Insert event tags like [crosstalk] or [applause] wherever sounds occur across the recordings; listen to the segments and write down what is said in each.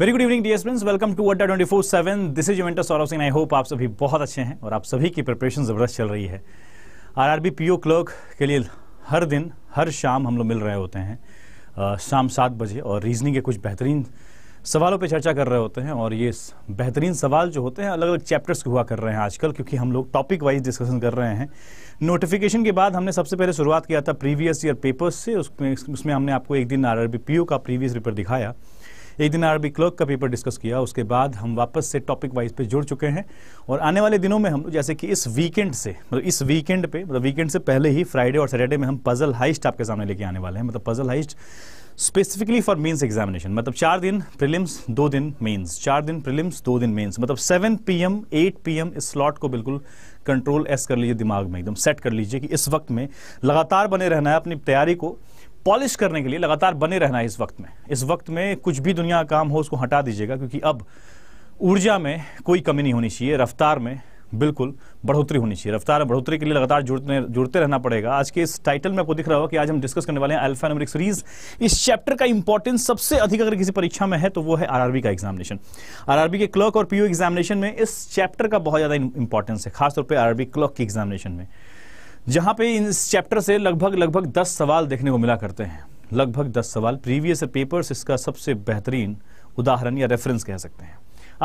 Very good evening dear friends welcome to Adda twenty four seven this is eventer Saurabh Singh I hope आप सभी बहुत अच्छे हैं और आप सभी की प्रिपरेशन ज़बरदस्त चल रही है आरआरबी पीओ क्लर्क के लिए हर दिन हर शाम हम लोग मिल रहे होते हैं शाम सात बजे और रीजनिंग के कुछ बेहतरीन सवालों पे चर्चा कर रहे होते हैं और ये बेहतरीन सवाल जो होते हैं अलग अलग चैप्टर्स हुआ कर रहे हैं आजकल क्योंकि हम लोग टॉपिक वाइज डिस्कशन कर रहे हैं नोटिफिकेशन के बाद हमने सबसे पहले शुरुआत किया था प्रीवियस ईयर पेपर्स से उसमें उसमें हमने आपको एक दिन आर आर का प्रीवियस पेपर दिखाया एक दिन आरबी क्लर्क का पेपर डिस्कस किया उसके बाद हम वापस से टॉपिक वाइज पे जुड़ चुके हैं और आने वाले दिनों में हम जैसे कि इस वीकेंड से मतलब इस वीकेंड पे मतलब वीकेंड से पहले ही फ्राइडे और सैटरडे में हम पजल हाइस्ट आपके सामने लेके आने वाले हैं मतलब puzzle heist specifically for mains examination मतलब चार दिन प्रिलिम्स दो दिन मेन्स चार दिन प्रिलिम्स दो दिन मेन्स मतलब एम पीएम पी एम इस स्लॉट को बिल्कुल कंट्रोल एस कर लीजिए दिमाग में एकदम सेट कर लीजिए कि इस वक्त में लगातार बने रहना है अपनी तैयारी को पॉलिश करने के लिए लगातार बने रहना है इस वक्त में इस वक्त में कुछ भी दुनिया का काम हो उसको हटा दीजिएगा क्योंकि अब ऊर्जा में कोई कमी नहीं होनी चाहिए रफ्तार में बिल्कुल बढ़ोतरी होनी चाहिए रफ्तार में बढ़ोतरी के लिए लगातार जुड़ते जुड़ते रहना पड़ेगा आज के इस टाइटल में आपको दिख रहा होगा कि आज हम डिस्कस करने वाले हैं अल्फा नंबर सीरीज इस चैप्टर का इंपॉर्टेंस सबसे अधिक अगर किसी परीक्षा में है तो वो है आरआरबी का एग्जामिनेशन आरआरबी के क्लर्क और पीयू एग्जामिनेशन में इस चैप्टर का बहुत ज्यादा इंपॉर्टेंस है खासतौर पर आरआरबी क्लर्क के एग्जामिनेशन में जहां पे इस चैप्टर से लगभग लगभग दस सवाल देखने को मिला करते हैं लगभग दस सवाल प्रीवियस पेपर्स इसका सबसे बेहतरीन उदाहरण या रेफरेंस कह सकते हैं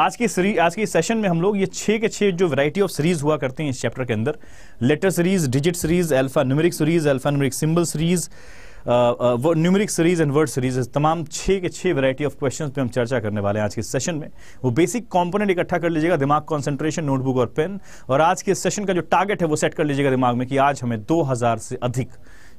आज की सीरीज आज के सेशन में हम लोग ये छः के छः जो वैरायटी ऑफ सीरीज हुआ करते हैं इस चैप्टर के अंदर letter series digit series alpha numeric series alpha numeric symbol series numeric series and word series तमाम छः के छः वैरायटी ऑफ क्वेश्चन पे हम चर्चा करने वाले हैं आज के सेशन में वो बेसिक कॉम्पोनेंट इकट्ठा कर लीजिएगा दिमाग कॉन्सेंट्रेशन नोटबुक और पेन और आज के सेशन का जो टारगेट है वो सेट कर लीजिएगा दिमाग में कि आज हमें दो से अधिक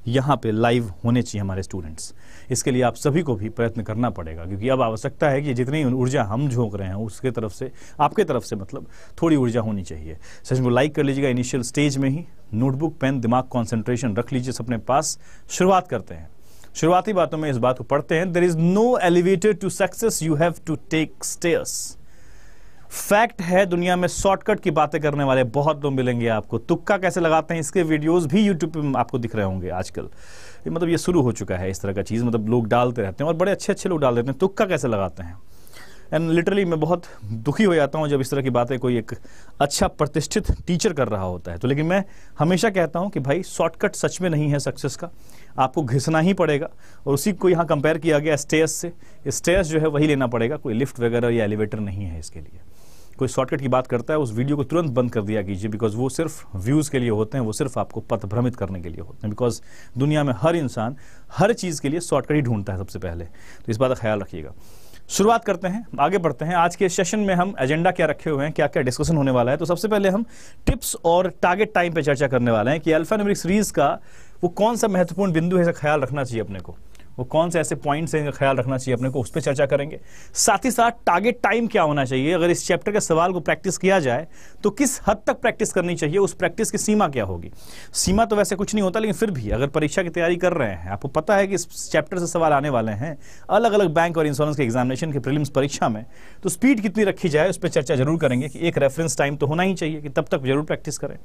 यहाँ पे लाइव होने चाहिए हमारे स्टूडेंट्स इसके लिए आप सभी को भी प्रयत्न करना पड़ेगा क्योंकि अब आवश्यकता है कि जितनी ऊर्जा हम झोंक रहे हैं उसके तरफ से आपके तरफ से मतलब थोड़ी ऊर्जा होनी चाहिए सच को लाइक कर लीजिएगा इनिशियल स्टेज में ही नोटबुक पेन दिमाग कॉन्सेंट्रेशन रख लीजिए अपने पास शुरुआत करते हैं शुरुआती बातों में इस बात को पढ़ते हैं there is no elevated to success you have to take stairs fact है दुनिया में शॉर्टकट की बातें करने वाले बहुत लोग मिलेंगे आपको तुक्का कैसे लगाते हैं इसके वीडियोस भी यूट्यूब पे आपको दिख रहे होंगे आजकल मतलब ये शुरू हो चुका है इस तरह का चीज़ मतलब लोग डालते रहते हैं और बड़े अच्छे अच्छे लोग डाल देते हैं तुक्का कैसे लगाते हैं एंड लिटरली मैं बहुत दुखी हो जाता हूँ जब इस तरह की बातें कोई एक अच्छा प्रतिष्ठित टीचर कर रहा होता है तो लेकिन मैं हमेशा कहता हूँ कि भाई शॉर्टकट सच में नहीं है सक्सेस का आपको घिसना ही पड़ेगा और उसी को यहाँ कंपेयर किया गया स्टेयर्स से स्टेयर्स जो है वही लेना पड़ेगा कोई लिफ्ट वगैरह या एलिवेटर नहीं है इसके लिए कोई शॉर्टकट की बात करता है उस वीडियो को तुरंत बंद कर दिया कीजिए बिकॉज वो सिर्फ व्यूज़ के लिए होते हैं वो सिर्फ आपको पथ भ्रमित करने के लिए होते हैं बिकॉज दुनिया में हर इंसान हर चीज़ के लिए शॉर्टकट ही ढूंढता है सबसे पहले तो इस बात का ख्याल रखिएगा शुरुआत करते हैं आगे बढ़ते हैं आज के सेशन में हम एजेंडा क्या रखे हुए हैं क्या क्या डिस्कशन होने वाला है तो सबसे पहले हम टिप्स और टारगेट टाइम पर चर्चा करने वाले हैं कि अल्फा सीरीज़ का वो कौन सा महत्वपूर्ण बिंदु है ख्याल रखना चाहिए अपने को वो कौन से ऐसे पॉइंट्स हैं ख्याल रखना चाहिए अपने को उस पर चर्चा करेंगे साथ ही साथ टारगेट टाइम क्या होना चाहिए अगर इस चैप्टर के सवाल को प्रैक्टिस किया जाए तो किस हद तक प्रैक्टिस करनी चाहिए उस प्रैक्टिस की सीमा क्या होगी सीमा तो वैसे कुछ नहीं होता लेकिन फिर भी अगर परीक्षा की तैयारी कर रहे हैं आपको पता है कि इस चैप्टर से सवाल आने वाले हैं अलग अलग बैंक और इंश्योरेंस के एग्जामिनेशन के प्रिलिम्स परीक्षा में तो स्पीड कितनी रखी जाए उस पर चर्चा जरूर करेंगे कि एक रेफरेंस टाइम तो होना ही चाहिए कि तब तक जरूर प्रैक्टिस करें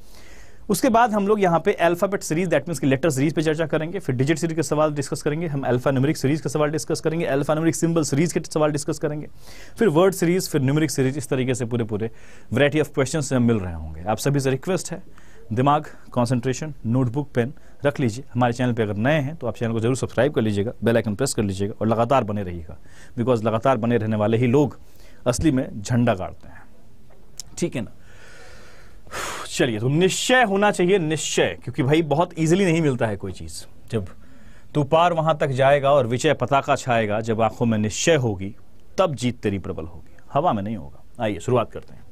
उसके बाद हम लोग यहाँ पे अल्फाबेट सीरीज दैट मीन्स की लेटर सीरीज पे चर्चा करेंगे फिर डिजिट सीरीज के सवाल डिस्कस करेंगे हम अल्फा न्यूमरिक सीरीज का सवाल डिस्कस करेंगे अल्फा न्यूमरिक सिंबल सीरीज के सवाल डिस्कस करेंगे फिर वर्ड सीरीज फिर न्यूमरिक सीरीज इस तरीके से पूरे पूरे वरायटी ऑफ क्वेश्चन से हम मिल रहे होंगे आप सभी से रिक्वेस्ट है दिमाग कॉन्सेंट्रेशन नोटबुक पेन रख लीजिए हमारे चैनल पर अगर नए हैं तो आप चैनल को जरूर सब्सक्राइब कर लीजिएगा बेल आइकन प्रेस कर लीजिएगा और लगातार बने रहिएगा बिकॉज लगातार बने रहने वाले ही लोग असली में झंडा गाड़ते हैं ठीक है ना चलिए तो निश्चय होना चाहिए निश्चय क्योंकि भाई बहुत इजीली नहीं मिलता है कोई चीज़ जब तू पार वहां तक जाएगा और विजय पताका छाएगा जब आंखों में निश्चय होगी तब जीत तेरी प्रबल होगी हवा में नहीं होगा आइए शुरुआत करते हैं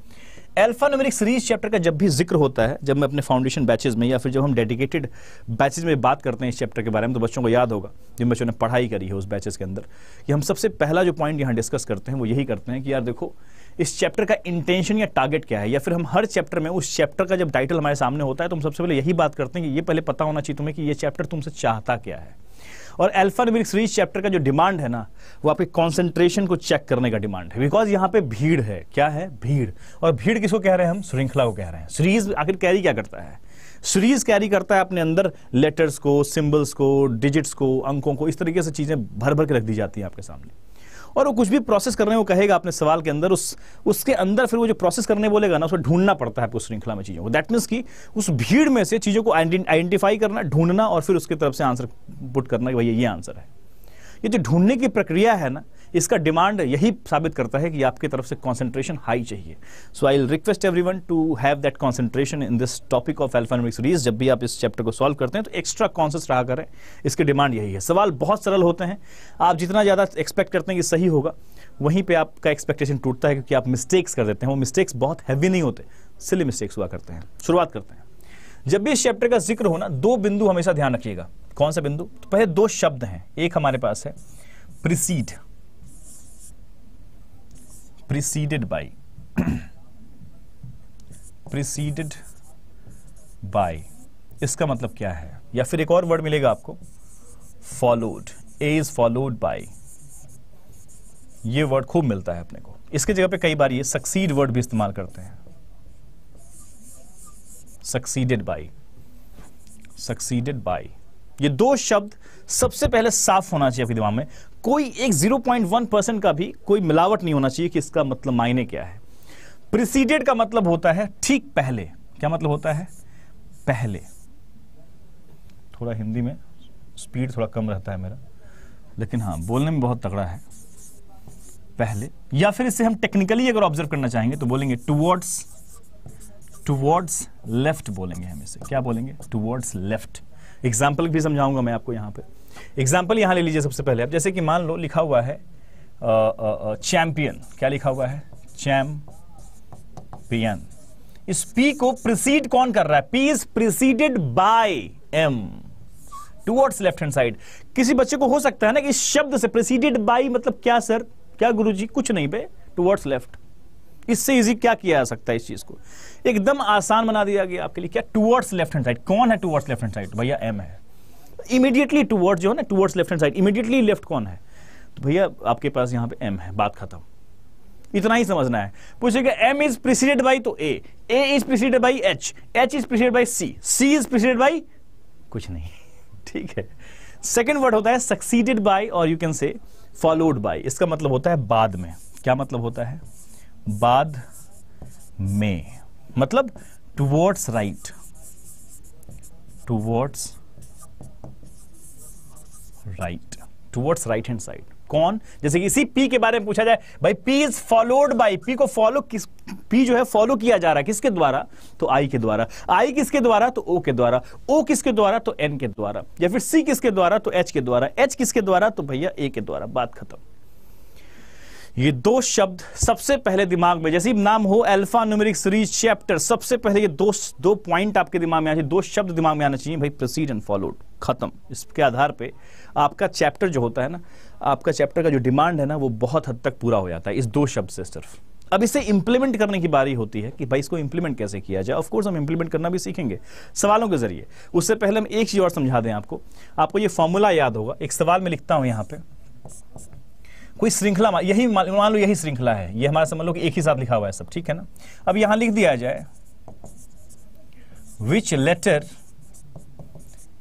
एल्फा न्यूमेरिक सीरीज चैप्टर का जब भी जिक्र होता है जब मैं अपने फाउंडेशन बैचेज में या फिर जब हम डेडिकेटेड बैचेज में बात करते हैं इस चैप्टर के बारे में तो बच्चों को याद होगा जिन बच्चों ने पढ़ाई करी है उस बैचेज के अंदर कि हम सबसे पहला जो पॉइंट यहाँ डिस्कस करते हैं वो यही करते हैं कि यार देखो इस चैप्टर का इंटेंशन या टारगेट क्या है या फिर हम हर चैप्टर में उस चैप्टर का जब टाइटल हमारे सामने होता है तो हम सबसे पहले यही बात करते हैं कि ये पहले पता होना चाहिए तुम्हें कि ये चैप्टर तुमसे चाहता क्या है और एल्फा न्यूमेरिक सीरीज चैप्टर का जो डिमांड है ना वो आपके कॉन्सेंट्रेशन को चेक करने का डिमांड है बिकॉज यहाँ पे भीड़ है क्या है भीड़ और भीड़ किसको कह रहे हैं हम श्रृंखला को कह रहे हैं सीरीज आखिर कैरी क्या करता है सीरीज कैरी करता है अपने अंदर लेटर्स को सिंबल्स को डिजिट्स को अंकों को इस तरीके से चीज़ें भर भर के रख दी जाती हैं आपके सामने और वो कुछ भी प्रोसेस करने को कहेगा अपने सवाल के अंदर उस उसके अंदर फिर वो जो प्रोसेस करने बोलेगा ना उसको ढूंढना पड़ता है आपको श्रृंखला में चीज़ों को दैट मीन्स कि उस भीड़ में से चीज़ों को आइडेंटिफाई करना ढूंढना और फिर उसकी तरफ से आंसर पुट करना कि भैया ये आंसर है ये जो ढूंढने की प्रक्रिया है ना इसका डिमांड यही साबित करता है कि आपकी तरफ से कॉन्सेंट्रेशन हाई चाहिए so I request everyone to have that concentration in this topic of alphanumeric series जब भी आप इस चैप्टर को सॉल्व करते हैं तो एक्स्ट्रा कॉन्सियस रहा करें इसकी डिमांड यही है सवाल बहुत सरल होते हैं आप जितना ज़्यादा एक्सपेक्ट करते हैं कि सही होगा वहीं पर आपका एक्सपेक्टेशन टूटता है क्योंकि आप मिस्टेक्स कर देते हैं वो मिस्टेक्स बहुत हैवी नहीं होते सिली मिस्टेक्स हुआ करते हैं शुरुआत करते हैं जब भी इस चैप्टर का जिक्र होना दो बिंदु हमेशा ध्यान रखिएगा कौन सा बिंदु तो पहले दो शब्द हैं एक हमारे पास है precede preceded by preceded by इसका मतलब क्या है या फिर एक और वर्ड मिलेगा आपको followed A is followed by ये वर्ड खूब मिलता है अपने को इसके जगह पे कई बार ये सक्सीड वर्ड भी इस्तेमाल करते हैं सक्सीडेड बाय सक्सीडेड बाय ये दो शब्द सबसे पहले साफ होना चाहिए आपके दिमाग में कोई एक 0.1 परसेंट का भी कोई मिलावट नहीं होना चाहिए कि इसका मतलब मायने क्या है प्रिसीडेड का मतलब होता है ठीक पहले क्या मतलब होता है पहले थोड़ा हिंदी में स्पीड थोड़ा कम रहता है मेरा लेकिन हाँ बोलने में बहुत तगड़ा है पहले या फिर इसे हम टेक्निकली अगर ऑब्जर्व करना चाहेंगे तो बोलेंगे टूवर्ड्स टूवर्ड्स लेफ्ट बोलेंगे हम इसे क्या बोलेंगे टूवर्ड्स लेफ्ट एग्जाम्पल भी समझाऊंगा मैं आपको यहां पर एग्जाम्पल यहाँ ले लीजिए सबसे पहले अब जैसे कि मान लो लिखा हुआ है चैंपियन क्या लिखा हुआ है चैम्पियन इस पी को प्रिसीड कौन कर रहा है P is preceded by M towards left hand side किसी बच्चे को हो सकता है ना कि इस शब्द से प्रिसीडेड बाय मतलब क्या सर क्या गुरुजी कुछ नहीं पे टूवर्ड्स लेफ्ट इससे इजी क्या किया जा सकता है इस चीज को एकदम आसान बना दिया गया आपके लिए क्या टूवर्ड्स लेफ्ट हैंड साइड कौन है टूवर्ड्स लेफ्ट हैंड साइड भैया एम है इमीडिएटली टूवर्ड्स जो है ना towards left hand side immediately left कौन है तो भैया आपके पास यहां पे एम है बात खत्म इतना ही समझना है पूछेगा एम इज प्रिसीडेड बाई तो A A is preceded by H H is preceded by C C is preceded by कुछ नहीं [laughs] ठीक है सेकेंड वर्ड होता है सक्सीडेड बाई और you can say followed by इसका मतलब होता है बाद में क्या मतलब होता है बाद में मतलब towards right towards right towards right hand side कौन जैसे इसी पी के बारे में पूछा जाए भाई P is followed by P को फॉलो किस पी जो है फॉलो किया जा रहा है किसके द्वारा तो आई के द्वारा आई किसके द्वारा तो ओ के द्वारा ओ किसके द्वारा तो एन के द्वारा या फिर सी किसके द्वारा तो एच के द्वारा एच किसके द्वारा तो भैया ए के द्वारा बात खत्म ये दो शब्द सबसे पहले दिमाग में जैसे नाम हो अल्फा न्यूमेरिक सीरीज चैप्टर सबसे पहले ये दो दो पॉइंट आपके दिमाग में आना चाहिए दो शब्द दिमाग में आना चाहिए भाई प्रोसीड एंड फॉलोड खत्म इसके आधार पे आपका चैप्टर जो होता है ना आपका चैप्टर का जो डिमांड है ना वो बहुत हद तक पूरा हो जाता है इस दो शब्द से सिर्फ अब इसे इंप्लीमेंट करने की बारी होती है कि भाई इसको इंप्लीमेंट कैसे किया जाए ऑफ कोर्स हम इंप्लीमेंट करना भी सीखेंगे सवालों के जरिए उससे पहले हम एक चीज़ और समझा दें आपको आपको ये फॉर्मूला याद होगा एक सवाल में लिखता हूं यहां पे कोई श्रृंखला यही मान लो यही श्रृंखला है ये हमारा समझ लो कि एक ही साथ लिखा हुआ है सब ठीक है ना अब यहां लिख दिया जाए which letter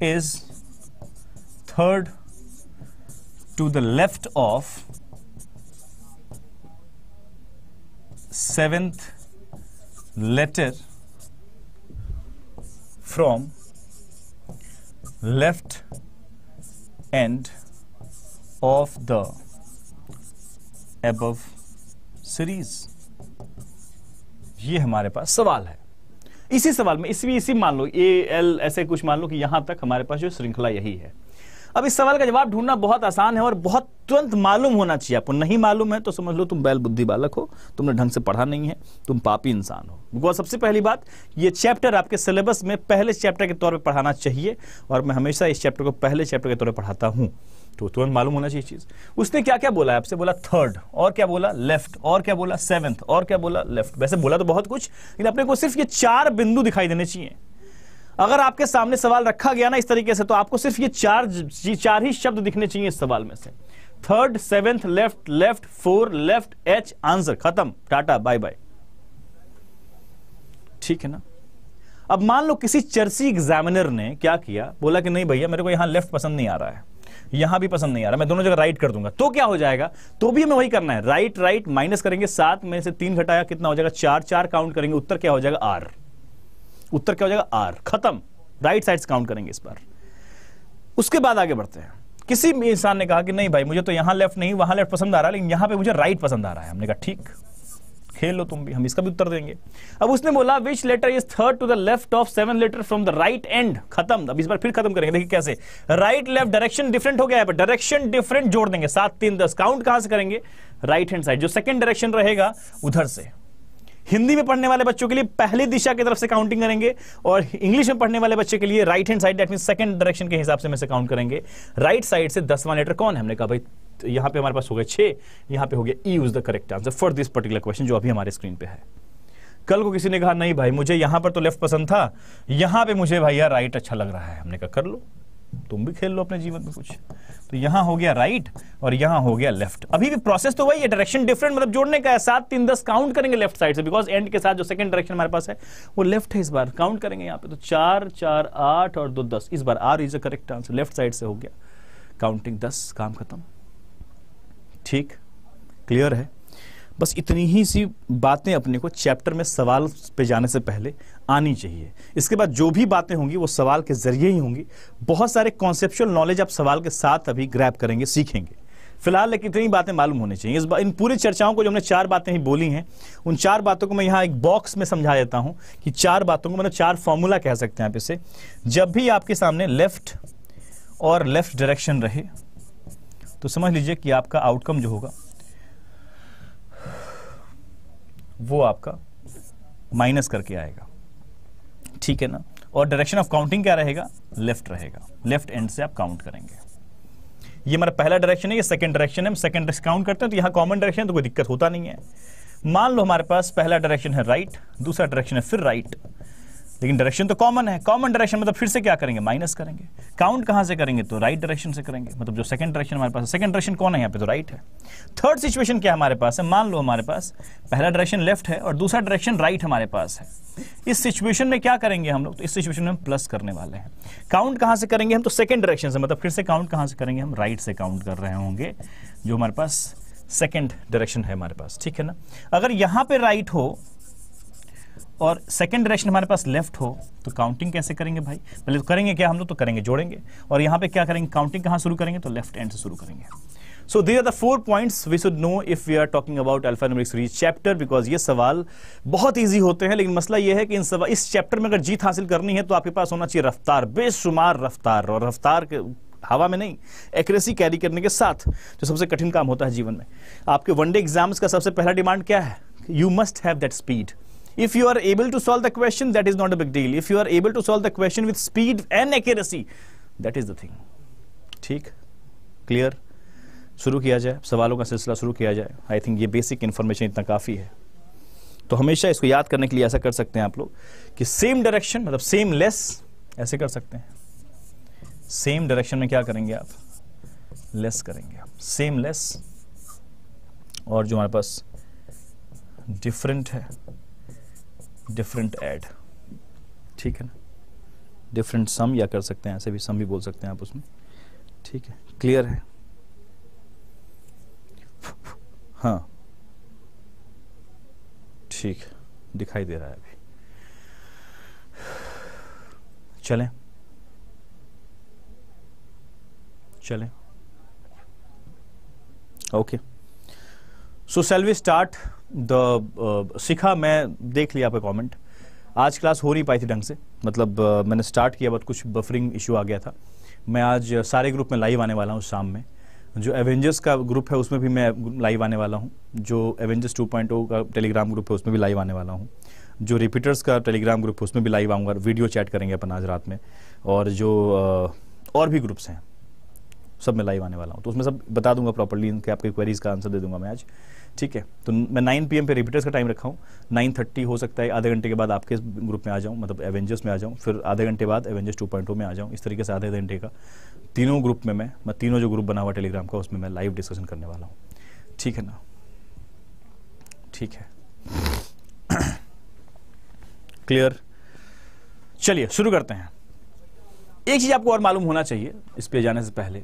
is third to the left of seventh letter from left end of the above series ये हमारे पास सवाल है इसी सवाल में इसी इसी मान लो ए एल ऐसे कुछ मान लो कि यहां तक हमारे पास जो श्रृंखला यही है अब इस सवाल का जवाब ढूंढना बहुत आसान है और बहुत तुरंत मालूम होना चाहिए आपको नहीं मालूम है तो समझ लो तुम बैल बुद्धि बालक हो तुमने ढंग से पढ़ा नहीं है तुम पापी इंसान हो गो सबसे पहली बात ये चैप्टर आपके सिलेबस में पहले चैप्टर के तौर पर पढ़ाना चाहिए और मैं हमेशा इस चैप्टर को पहले चैप्टर के तौर पर पढ़ाता हूँ तो तुरंत मालूम होना चाहिए चीज़ उसने क्या क्या बोला आपसे बोला थर्ड और क्या बोला लेफ्ट और क्या बोला सेवेंथ और क्या बोला लेफ्ट वैसे बोला तो बहुत कुछ लेकिन अपने को सिर्फ ये चार बिंदु दिखाई देने चाहिए अगर आपके सामने सवाल रखा गया ना इस तरीके से तो आपको सिर्फ ये चार चार ही शब्द दिखने चाहिए इस सवाल में से third seventh left left four left H answer खत्म टाटा बाय बाय ठीक है ना अब मान लो किसी चर्ची एग्जामिनर ने क्या किया बोला कि नहीं भैया मेरे को यहां लेफ्ट पसंद नहीं आ रहा है यहां भी पसंद नहीं आ रहा मैं दोनों जगह राइट कर दूंगा तो क्या हो जाएगा तो भी हमें वही करना है राइट राइट माइनस करेंगे सात में से तीन घटाया कितना हो जाएगा चार चार काउंट करेंगे उत्तर क्या हो जाएगा आर उत्तर क्या हो जाएगा आर खत्म राइट साइड काउंट करेंगे इस बार उसके बाद आगे बढ़ते हैं किसी भी इंसान ने कहा कि नहीं भाई मुझे तो यहां लेफ्ट नहीं वहां लेफ्ट पसंद आ रहा है लेकिन यहां पे मुझे राइट पसंद आ रहा है हमने कहा ठीक खेल लो तुम भी हम इसका भी उत्तर देंगे अब उसने बोला which letter is third to the left of seven letter from the right end खत्म अब इस बार फिर खत्म करेंगे देखिए कैसे राइट लेफ्ट डायरेक्शन डिफरेंट हो गया है डायरेक्शन डिफरेंट जोड़ देंगे सात तीन दस काउंट कहां से करेंगे राइट हैंड साइड जो सेकंड डायरेक्शन रहेगा उधर से हिंदी में पढ़ने वाले बच्चों के लिए पहली दिशा की तरफ से काउंटिंग करेंगे और इंग्लिश में पढ़ने वाले बच्चे के लिए right hand side mean second direction के हिसाब से मैं से काउंट करेंगे राइट साइड से दसवां लेटर कौन है हमने कहा भाई तो यहाँ पे हमारे पास हो गए छे यहां पे हो गया E is the correct answer for this particular question जो अभी हमारे स्क्रीन पे है कल को किसी ने कहा नहीं भाई मुझे यहां पर तो लेफ्ट पसंद था यहां पे मुझे भाई यार राइट अच्छा लग रहा है हमने कहा कर लो तुम भी खेल लो अपने जीवन में कुछ तो यहां हो गया राइट और यहां हो गया लेफ्ट अभी भी प्रोसेस तो वही है डायरेक्शन डिफरेंट मतलब जोड़ने का है सात तीन दस काउंट करेंगे लेफ्ट साइड से बिकॉज एंड के साथ जो सेकंड डायरेक्शन हमारे पास है वो लेफ्ट है इस बार काउंट करेंगे यहां पे तो चार चार आठ और दो दस इस बार R is a correct answer left side से हो गया काउंटिंग दस काम खत्म ठीक क्लियर है बस इतनी ही सी बातें अपने को चैप्टर में सवाल पे जाने से पहले आनी चाहिए इसके बाद जो भी बातें होंगी वो सवाल के जरिए ही होंगी बहुत सारे कॉन्सेप्चुअल नॉलेज आप सवाल के साथ अभी ग्रैप करेंगे सीखेंगे फिलहाल लेकिन इतनी बातें मालूम होनी चाहिए इस बार इन पूरी चर्चाओं को जो हमने चार बातें ही बोली हैं उन चार बातों को मैं यहाँ एक बॉक्स में समझा देता हूँ कि चार बातों को मतलब चार फॉर्मूला कह सकते हैं आप इसे जब भी आपके सामने लेफ्ट और लेफ्ट डायरेक्शन रहे तो समझ लीजिए कि आपका आउटकम जो होगा वो आपका माइनस करके आएगा ठीक है ना और डायरेक्शन ऑफ काउंटिंग क्या रहेगा लेफ्ट रहेगा लेफ्ट एंड से आप काउंट करेंगे ये हमारा पहला डायरेक्शन है ये सेकंड डायरेक्शन है हम सेकंड काउंट करते हैं तो यहां कॉमन डायरेक्शन है तो कोई दिक्कत होता नहीं है मान लो हमारे पास पहला डायरेक्शन है राइट दूसरा डायरेक्शन है फिर राइट लेकिन डायरेक्शन तो कॉमन है कॉमन डायरेक्शन मतलब फिर से क्या करेंगे माइनस करेंगे काउंट कहां से करेंगे तो राइट right डायरेक्शन से करेंगे मतलब जो सेकंड डायरेक्शन हमारे पास सेकंड डायरेक्शन कौन है यहाँ पे तो राइट right है थर्ड सिचुएशन क्या हमारे पास है मान लो हमारे पास पहला डायरेक्शन लेफ्ट है और दूसरा डायरेक्शन राइट हमारे पास है इस सिचुएशन में क्या करेंगे हम लोग तो इस सिचुएशन में हम प्लस करने वाले हैं काउंट कहां से करेंगे हम तो सेकंड डायरेक्शन से मतलब फिर से काउंट कहां से करेंगे हम राइट right से काउंट कर रहे होंगे जो हमारे पास सेकेंड डायरेक्शन है हमारे पास ठीक है ना अगर यहाँ पे राइट हो और सेकेंड डायरेक्शन हमारे पास लेफ्ट हो तो काउंटिंग कैसे करेंगे भाई पहले तो करेंगे क्या हम लोग तो करेंगे जोड़ेंगे और यहाँ पे क्या करेंगे काउंटिंग कहाँ शुरू करेंगे तो लेफ्ट एंड से शुरू करेंगे so these are the four points we should know if we are talking about alphanumeric series chapter because ये सवाल बहुत ईजी होते हैं लेकिन मसला ये है कि इन सवाल इस चैप्टर में अगर जीत हासिल करनी है तो आपके पास होना चाहिए रफ्तार बेशुमार रफ्तार और रफ्तार के हवा में नहीं एक्यूरेसी कैरी करने के साथ जो सबसे कठिन काम होता है जीवन में आपके वनडे एग्जाम्स का सबसे पहला डिमांड क्या है you must have that speed if you are able to solve the question that is not a big deal if you are able to solve the question with speed and accuracy that is the thing ठीक clear शुरू किया जाए सवालों का सिलसिला शुरू किया जाए आई थिंक ये बेसिक इन्फॉर्मेशन इतना काफ़ी है तो हमेशा इसको याद करने के लिए ऐसा कर सकते हैं आप लोग कि सेम डायरेक्शन मतलब सेम लेस ऐसे कर सकते हैं सेम डायरेक्शन में क्या करेंगे आप लेस करेंगे आप सेम लेस और जो हमारे पास डिफरेंट है डिफरेंट एड ठीक है ना डिफरेंट सम या कर सकते हैं ऐसे भी सम भी बोल सकते हैं आप उसमें ठीक है क्लियर है हाँ ठीक दिखाई दे रहा है अभी चलें चलें okay so shall we start the uh, मैं देख लिया आपका कमेंट आज क्लास हो नहीं पाई थी ढंग से मतलब uh, मैंने स्टार्ट किया बट कुछ बफरिंग इशू आ गया था मैं आज uh, सारे ग्रुप में लाइव आने वाला हूँ शाम में जो एवेंजर्स का ग्रुप है उसमें भी मैं लाइव आने वाला हूँ जो एवेंजर्स 2.0 का टेलीग्राम ग्रुप है उसमें भी लाइव आने वाला हूँ जो रिपीटर्स का टेलीग्राम ग्रुप है उसमें भी लाइव आऊँगा वीडियो चैट करेंगे अपन आज रात में और जो और भी ग्रुप्स हैं सब में लाइव आने वाला हूँ तो उसमें सब बता दूंगा प्रॉपरली इनके आपके क्वेरीज का आंसर दे दूंगा मैं आज ठीक है तो मैं नाइन पी पे रिपीटर्स का टाइम रखा हूँ नाइन थर्टी हो सकता है आधे घंटे के बाद आपके ग्रुप में आ जाऊँ मतलब एवेंजर्स में आ जाऊँ फिर आधे घंटे बाद एवेंजर्स टू पॉइंट में आ जाऊँ इस तरीके से आधे घंटे का तीनों ग्रुप में मैं मैं तीनों जो ग्रुप बना हुआ टेलीग्राम का उसमें मैं लाइव डिस्कशन करने वाला हूँ ठीक है ना ठीक है क्लियर [coughs] चलिए शुरू करते हैं एक चीज़ आपको और मालूम होना चाहिए इस पे जाने से पहले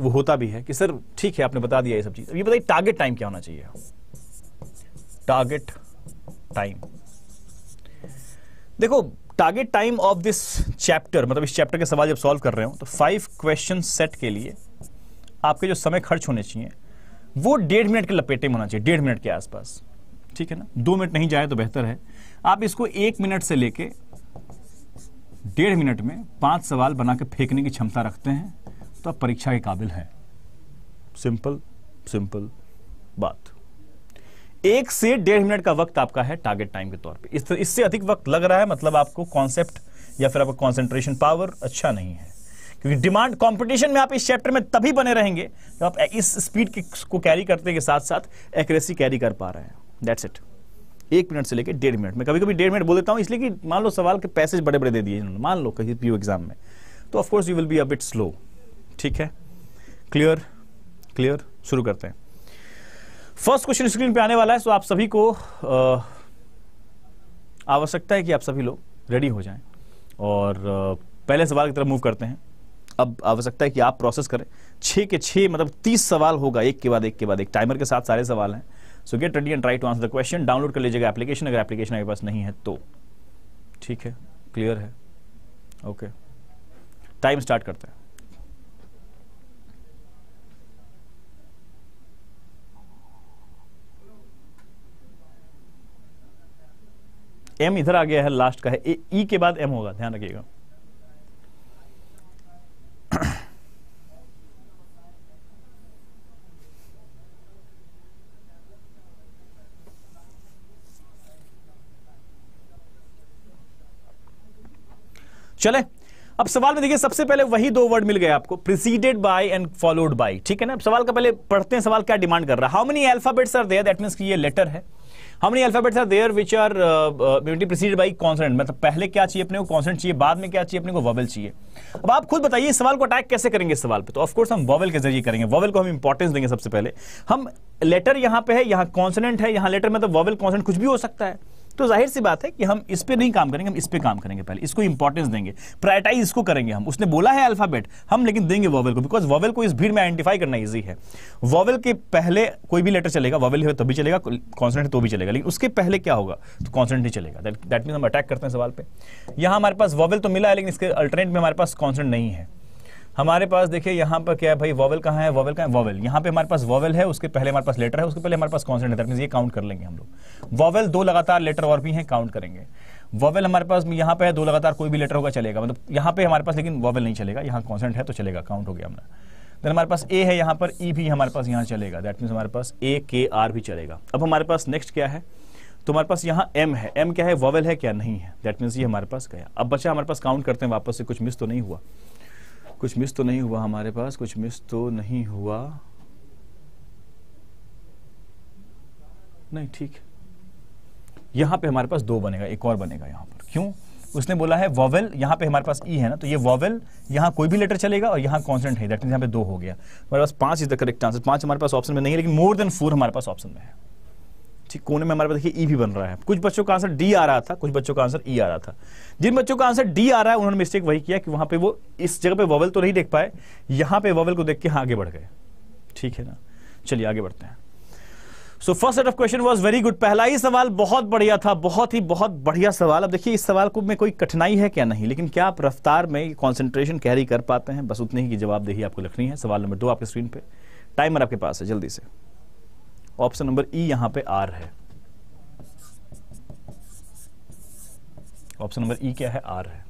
वो होता भी है कि सर ठीक है आपने बता दिया ये सब चीज़ अब ये बताइए टारगेट टाइम क्या होना चाहिए टारगेट टाइम देखो target time of this chapter मतलब इस चैप्टर के सवाल जब सॉल्व कर रहे हो तो फाइव क्वेश्चन सेट के लिए आपके जो समय खर्च होने चाहिए वो डेढ़ मिनट के लपेटे में होना चाहिए डेढ़ मिनट के आसपास ठीक है ना दो मिनट नहीं जाए तो बेहतर है आप इसको एक मिनट से लेके डेढ़ मिनट में पांच सवाल बना के फेंकने की क्षमता रखते हैं तो आप परीक्षा के काबिल हैं सिंपल सिंपल बात एक से डेढ़ मिनट का वक्त आपका है टारगेट टाइम के तौर पे इस तो इससे अधिक वक्त लग रहा है मतलब आपको कॉन्सेप्ट या फिर आपका कॉन्सेंट्रेशन पावर अच्छा नहीं है क्योंकि डिमांड कंपटीशन में आप इस चैप्टर में तभी बने रहेंगे जब आप इस स्पीड के, को कैरी करने के साथ साथ एक्यूरेसी कैरी कर पा रहे हैं दैट्स इट एक मिनट से लेकर डेढ़ मिनट में कभी कभी डेढ़ मिनट बोल देता हूँ इसलिए कि मान लो सवाल के पैसेज बड़े बड़े दे दिए मान लो कहीं पी एग्जाम में तो of course you will be a bit slow ठीक है क्लियर क्लियर शुरू करते हैं फर्स्ट क्वेश्चन स्क्रीन पे आने वाला है सो आप सभी को आवश्यकता है कि आप सभी लोग रेडी हो जाएं और पहले सवाल की तरफ मूव करते हैं अब आवश्यकता है कि आप प्रोसेस करें छः के छः मतलब तीस सवाल होगा एक के बाद एक के बाद एक टाइमर के साथ सारे सवाल हैं so get ready and try to answer the question download कर लीजिएगा एप्लीकेशन अगर एप्लीकेशन आपके पास नहीं है तो ठीक है क्लियर है ओके टाइम स्टार्ट करते हैं एम इधर आ गया है लास्ट का है ई e के बाद एम होगा ध्यान रखिएगा चले अब सवाल में देखिए सबसे पहले वही दो वर्ड मिल गए आपको preceded by and followed by ठीक है ना सवाल का पहले पढ़ते हैं सवाल क्या डिमांड कर रहा है how many alphabets are there that means कि ये लेटर है how many alphabets are there which are muty uh, by uh, by मतलब पहले क्या चाहिए अपने को कॉन्सोनेंट चाहिए बाद में क्या चाहिए अपने को वोवेल चाहिए अब आप खुद बताइए इस सवाल को अटैक कैसे करेंगे इस सवाल पे तो ऑफकोर्स हम वोवेल के जरिए करेंगे वोवेल को हम इंपॉर्टेंस देंगे सबसे पहले हम लेटर यहां पे है यहां कॉन्सोनेंट है यहां लेटर मतलब वोवेल कॉन्सोनेंट कुछ भी हो सकता है तो जाहिर सी बात है कि हम इस पर नहीं काम करेंगे हम इस पर काम करेंगे पहले इसको इंपॉर्टेंस देंगे प्रायटाइज इसको करेंगे हम उसने बोला है अल्फाबेट हम लेकिन देंगे वॉवल को बिकॉज वॉवल को इस भीड़ में आइडेंटिफाई करना ईजी है वॉवल के पहले कोई भी लेटर चलेगा वॉवल है तो भी चलेगा कॉन्सेंट है तो भी चलेगा लेकिन उसके पहले क्या होगा तो कॉन्सेंट नहीं चलेगा दैट मीन हम अटैक करते हैं सवाल पर यहाँ हमारे पास वॉवल तो मिला है लेकिन इसके अल्टरनेट में हमारे पास कॉन्सेंट नहीं है हमारे पास देखिए यहाँ पर क्या है भाई वॉवल कहाँ है वॉवल कहाँ है वॉवल यहाँ पे हमारे पास वॉवल है उसके पहले हमारे पास लेटर है उसके पहले हमारे पास कॉन्सेंट है ये काउंट कर लेंगे हम लोग वॉवल दो लगातार लेटर और भी हैं काउंट करेंगे वॉवल हमारे पास यहाँ पे है दो लगातार कोई भी लेटर होगा चलेगा मतलब यहाँ पे हमारे पास लेकिन वॉवल नहीं चलेगा यहाँ कॉन्सेंट है तो चलेगा काउंट हो गया हमारा देन हमारे पास ए है यहाँ पर ई भी हमारे पास यहाँ चलेगा दैट मीन्स हमारे पास ए के आर भी चलेगा अब हमारे पास नेक्स्ट क्या है तो हमारे पास यहाँ एम है एम क्या है वॉवल है क्या नहीं है दैट मीन्स ये हमारे पास गया अब बच्चा हमारे पास काउंट करते हैं वापस से कुछ मिस तो नहीं हुआ कुछ मिस तो नहीं हुआ हमारे पास कुछ मिस तो नहीं हुआ नहीं ठीक यहां पे हमारे पास दो बनेगा एक और बनेगा यहां पर क्यों उसने बोला है वॉवेल यहां पे हमारे पास ई e है ना तो ये वॉवेल यहां कोई भी लेटर चलेगा और यहां कॉन्सेंट है यहां पे दो हो गया हमारे पास पांच इज द करेक्ट आंसर पांच हमारे पास ऑप्शन में नहीं है लेकिन मोर देन फोर हमारे पास ऑप्शन में है ठीक कोने में हमारे पास देखिए ई e भी बन रहा है कुछ बच्चों का आंसर डी आ रहा था कुछ बच्चों का आंसर ई e आ रहा था जिन बच्चों का आंसर डी आ रहा है उन्होंने मिस्टेक वही किया कि वहां पे वो इस जगह पे ववल तो नहीं देख पाए यहां पे ववल को देख के आगे बढ़ गए ठीक है ना चलिए आगे बढ़ते हैं so first set of question was very good पहला ही सवाल बहुत बढ़िया था बहुत ही बहुत बढ़िया सवाल अब देखिए इस सवाल को में कोई कठिनाई है क्या नहीं लेकिन क्या आप रफ्तार में कॉन्सेंट्रेशन कैरी कर पाते हैं बस उतने ही की जवाबदेही आपको लिखनी है सवाल नंबर दो आपके स्क्रीन पे टाइमर आपके पास है जल्दी से ऑप्शन नंबर ई e यहां पे आर है ऑप्शन नंबर ई e क्या है आर है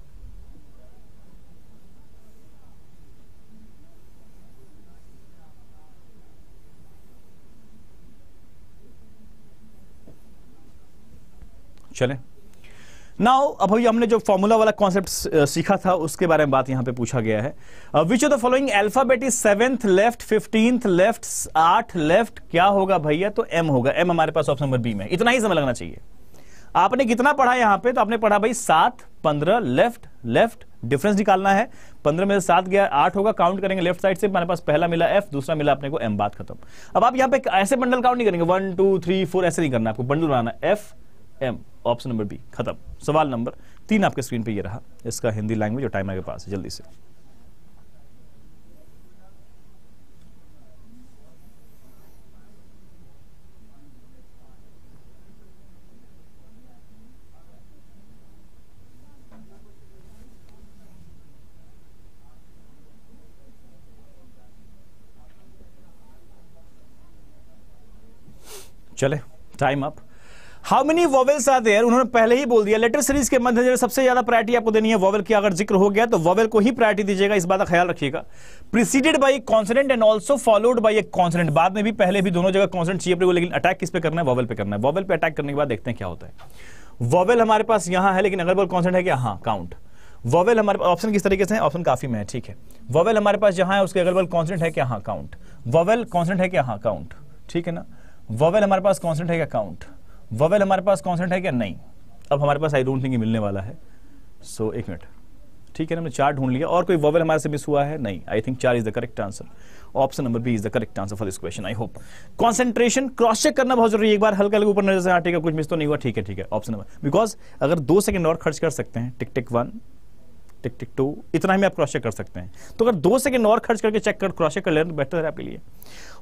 चलें नाउ अब अभी हमने जो फॉर्मूला वाला कॉन्सेप्ट सीखा था उसके बारे में बात यहां पे पूछा गया है which of the following alphabet is seventh left fifteenth left आठ लेफ्ट क्या होगा भैया तो एम होगा एम हमारे पास ऑप्शन नंबर बी में इतना ही समय लगना चाहिए आपने कितना पढ़ा यहां पे तो आपने पढ़ा भाई सात पंद्रह लेफ्ट लेफ्ट डिफरेंस निकालना है पंद्रह में से सात गया आठ होगा काउंट करेंगे लेफ्ट साइड से हमारे पास पहला मिला एफ दूसरा मिला अपने को एम बात खत्म अब आप यहां पे ऐसे बंडल काउंट नहीं करेंगे वन टू थ्री फोर ऐसे नहीं करना आपको बंडल बनाना F M option number B खत्म सवाल नंबर तीन आपके स्क्रीन पे ये रहा इसका हिंदी लैंग्वेज और टाइम आपके पास है जल्दी से चले time up how many vowels are there उन्होंने पहले ही बोल दिया लेटर सीरीज के मद्देनजर सबसे ज्यादा प्रायरिटी आपको देनी है वॉवेल की अगर जिक्र हो गया तो वॉवेल को ही प्रायरिटी दीजिएगा इस बात का ख्याल रखिएगा preceded by consonant and also followed by a consonant बाद में भी पहले भी दोनों जगह कॉन्सनेंट चाहिए अपने लेकिन अटैक किस पे करना है वॉवेल पे करना है वॉवेल पे अटैक करने के बाद देखते हैं क्या होता है वॉवेल हमारे पास यहां है लेकिन अगर बोल कॉन्सनेंट है क्या हाँ काउंट वॉवेल हमारे पास ऑप्शन किस तरीके से है ऑप्शन काफी में है ठीक है वॉवेल हमारे पास जहां है उसके अगर बोल कॉन्सनेंट है क्या हाँ काउंट वॉवेल कॉन्सनेंट है क्या हाँ काउंट ठीक है ना वॉवेल हमारे पास कॉन्सनेंट है क्या काउंट वेल हमारे पास कॉन्सेंट है क्या नहीं अब हमारे पास आई डोंट थिंक मिलने वाला है सो so, एक मिनट ठीक है हमने चार ढूंढ लिया और कोई वोवेल हमारे से मिस हुआ है नहीं आई थिंक चार is the correct answer option number B is the correct answer for this question I hope concentration cross check करना बहुत जरूरी है एक बार हल्का हल्का ऊपर नजर से हाँ ठीक है कुछ मिस तो नहीं हुआ ठीक है ठीक है ऑप्शन नंबर बिकॉज अगर दो सेकंड और खर्च कर सकते हैं टिक tick one tick tick two इतना ही आप क्रॉस चेक कर सकते हैं तो अगर दो सेकंड और खर्च करके चेक कर क्रॉस चेक कर लेना तो बेटर है आपके लिए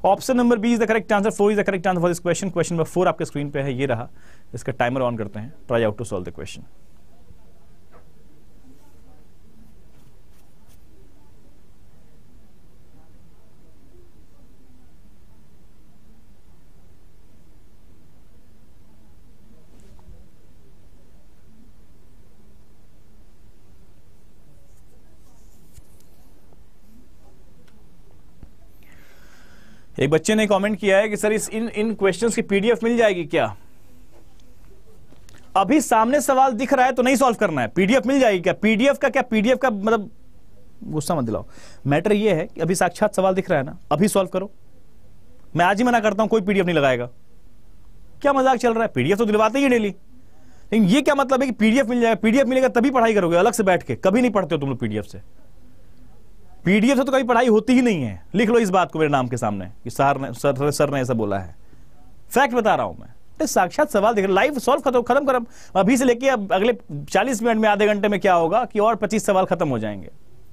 option number B is the correct answer four is the correct answer for this question question number four आपके स्क्रीन पे है ये रहा इसका टाइमर ऑन करते हैं try out to solve the question एक बच्चे ने कमेंट किया है कि सर इस इन इन क्वेश्चंस की पीडीएफ मिल जाएगी क्या अभी सामने सवाल दिख रहा है तो नहीं सॉल्व करना है पीडीएफ मिल जाएगी क्या पीडीएफ का क्या पीडीएफ का मतलब गुस्सा मत दिलाओ मैटर यह है कि अभी साक्षात सवाल दिख रहा है ना अभी सॉल्व करो मैं आज ही मना करता हूं कोई पीडीएफ नहीं लगाएगा क्या मजाक चल रहा है पीडीएफ तो दिलवाते ही डेली लेकिन ये क्या मतलब है कि पीडीएफ मिल जाएगा पीडीएफ मिलेगा तभी पढ़ाई करोगे अलग से बैठ के कभी नहीं पढ़ते हो तुम लोग पीडीएफ से पीडीएफ से तो कभी पढ़ाई होती ही नहीं है लिख लो इस बात को मेरे नाम के सामने कि सर ने सर सर ने ऐसा बोला है फैक्ट बता रहा हूं मैं साक्षात सवाल देख लाइव सॉल्व खत्म खत्म कर अभी से लेके अब अगले 40 मिनट में आधे घंटे में क्या होगा कि और 25 सवाल खत्म हो जाएंगे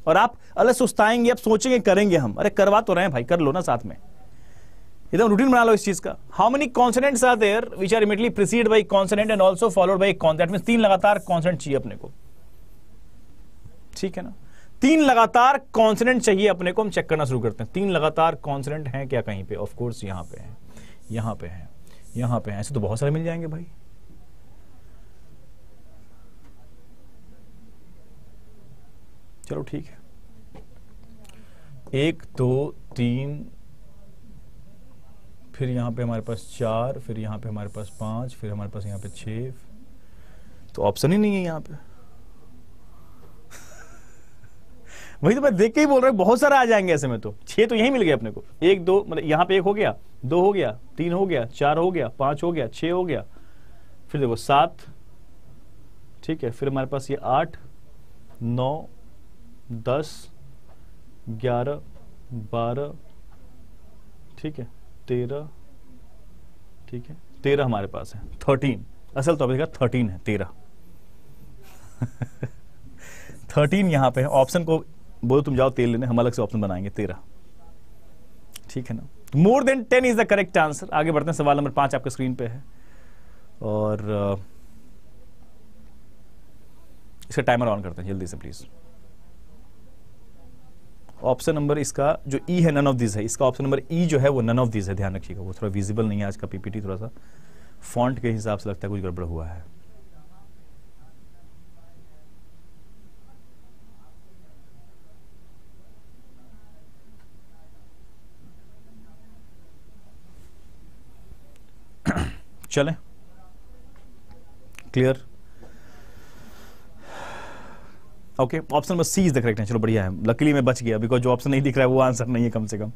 और आप अलग सुस्ताएंगे आप सोचेंगे करेंगे हम अरे करवा तो रहे हैं भाई कर लो ना साथ में एकदम रूटीन बना लो इस चीज का how many consonants are there which are immediately preceded by consonant and also followed by consonant mean तीन लगातार कॉन्सनेंट चाहिए अपने को ठीक है ना तीन लगातार कॉन्सनेंट चाहिए अपने को हम चेक करना शुरू करते हैं तीन लगातार कॉन्सनेंट हैं क्या कहीं पे ऑफ कोर्स यहाँ पे हैं यहाँ पे हैं यहाँ पे हैं ऐसे तो बहुत सारे मिल जाएंगे भाई चलो ठीक है एक दो तीन फिर यहाँ पे हमारे पास चार फिर यहाँ पे हमारे पास पांच फिर हमारे पास यहाँ पे छः तो ऑप्शन ही नहीं है यहाँ पर वही तो मैं देख के ही बोल रहा हूँ बहुत सारे आ जाएंगे ऐसे में तो छह तो यही मिल गया अपने को एक दो मतलब यहाँ पे एक हो गया दो हो गया तीन हो गया चार हो गया पांच हो गया छ हो गया फिर देखो सात ठीक है फिर हमारे पास ये आठ नौ दस ग्यारह बारह ठीक है तेरह ठीक है तेरह हमारे पास है थर्टीन असल तो अभी थर्टीन है तेरह थर्टीन [laughs] यहां पे ऑप्शन को बोलो तुम जाओ तेल लेने हम अलग से ऑप्शन बनाएंगे तेरह ठीक है ना more than ten is the correct answer आगे बढ़ते हैं सवाल नंबर पांच आपके स्क्रीन पे है और इसका टाइमर ऑन करते हैं जल्दी से प्लीज ऑप्शन नंबर इसका जो ई e है नन ऑफ दिस है इसका ऑप्शन नंबर ई जो है वो नन ऑफ दिस है ध्यान रखिएगा वो थोड़ा विजिबल नहीं है आज का पीपीटी थोड़ा सा फॉन्ट के हिसाब से लगता है कुछ गड़बड़ हुआ है चले clear okay option number C is the correct है चलो बढ़िया है लकीली मैं बच गया बिकॉज जो ऑप्शन नहीं दिख रहा है वो आंसर नहीं है कम से कम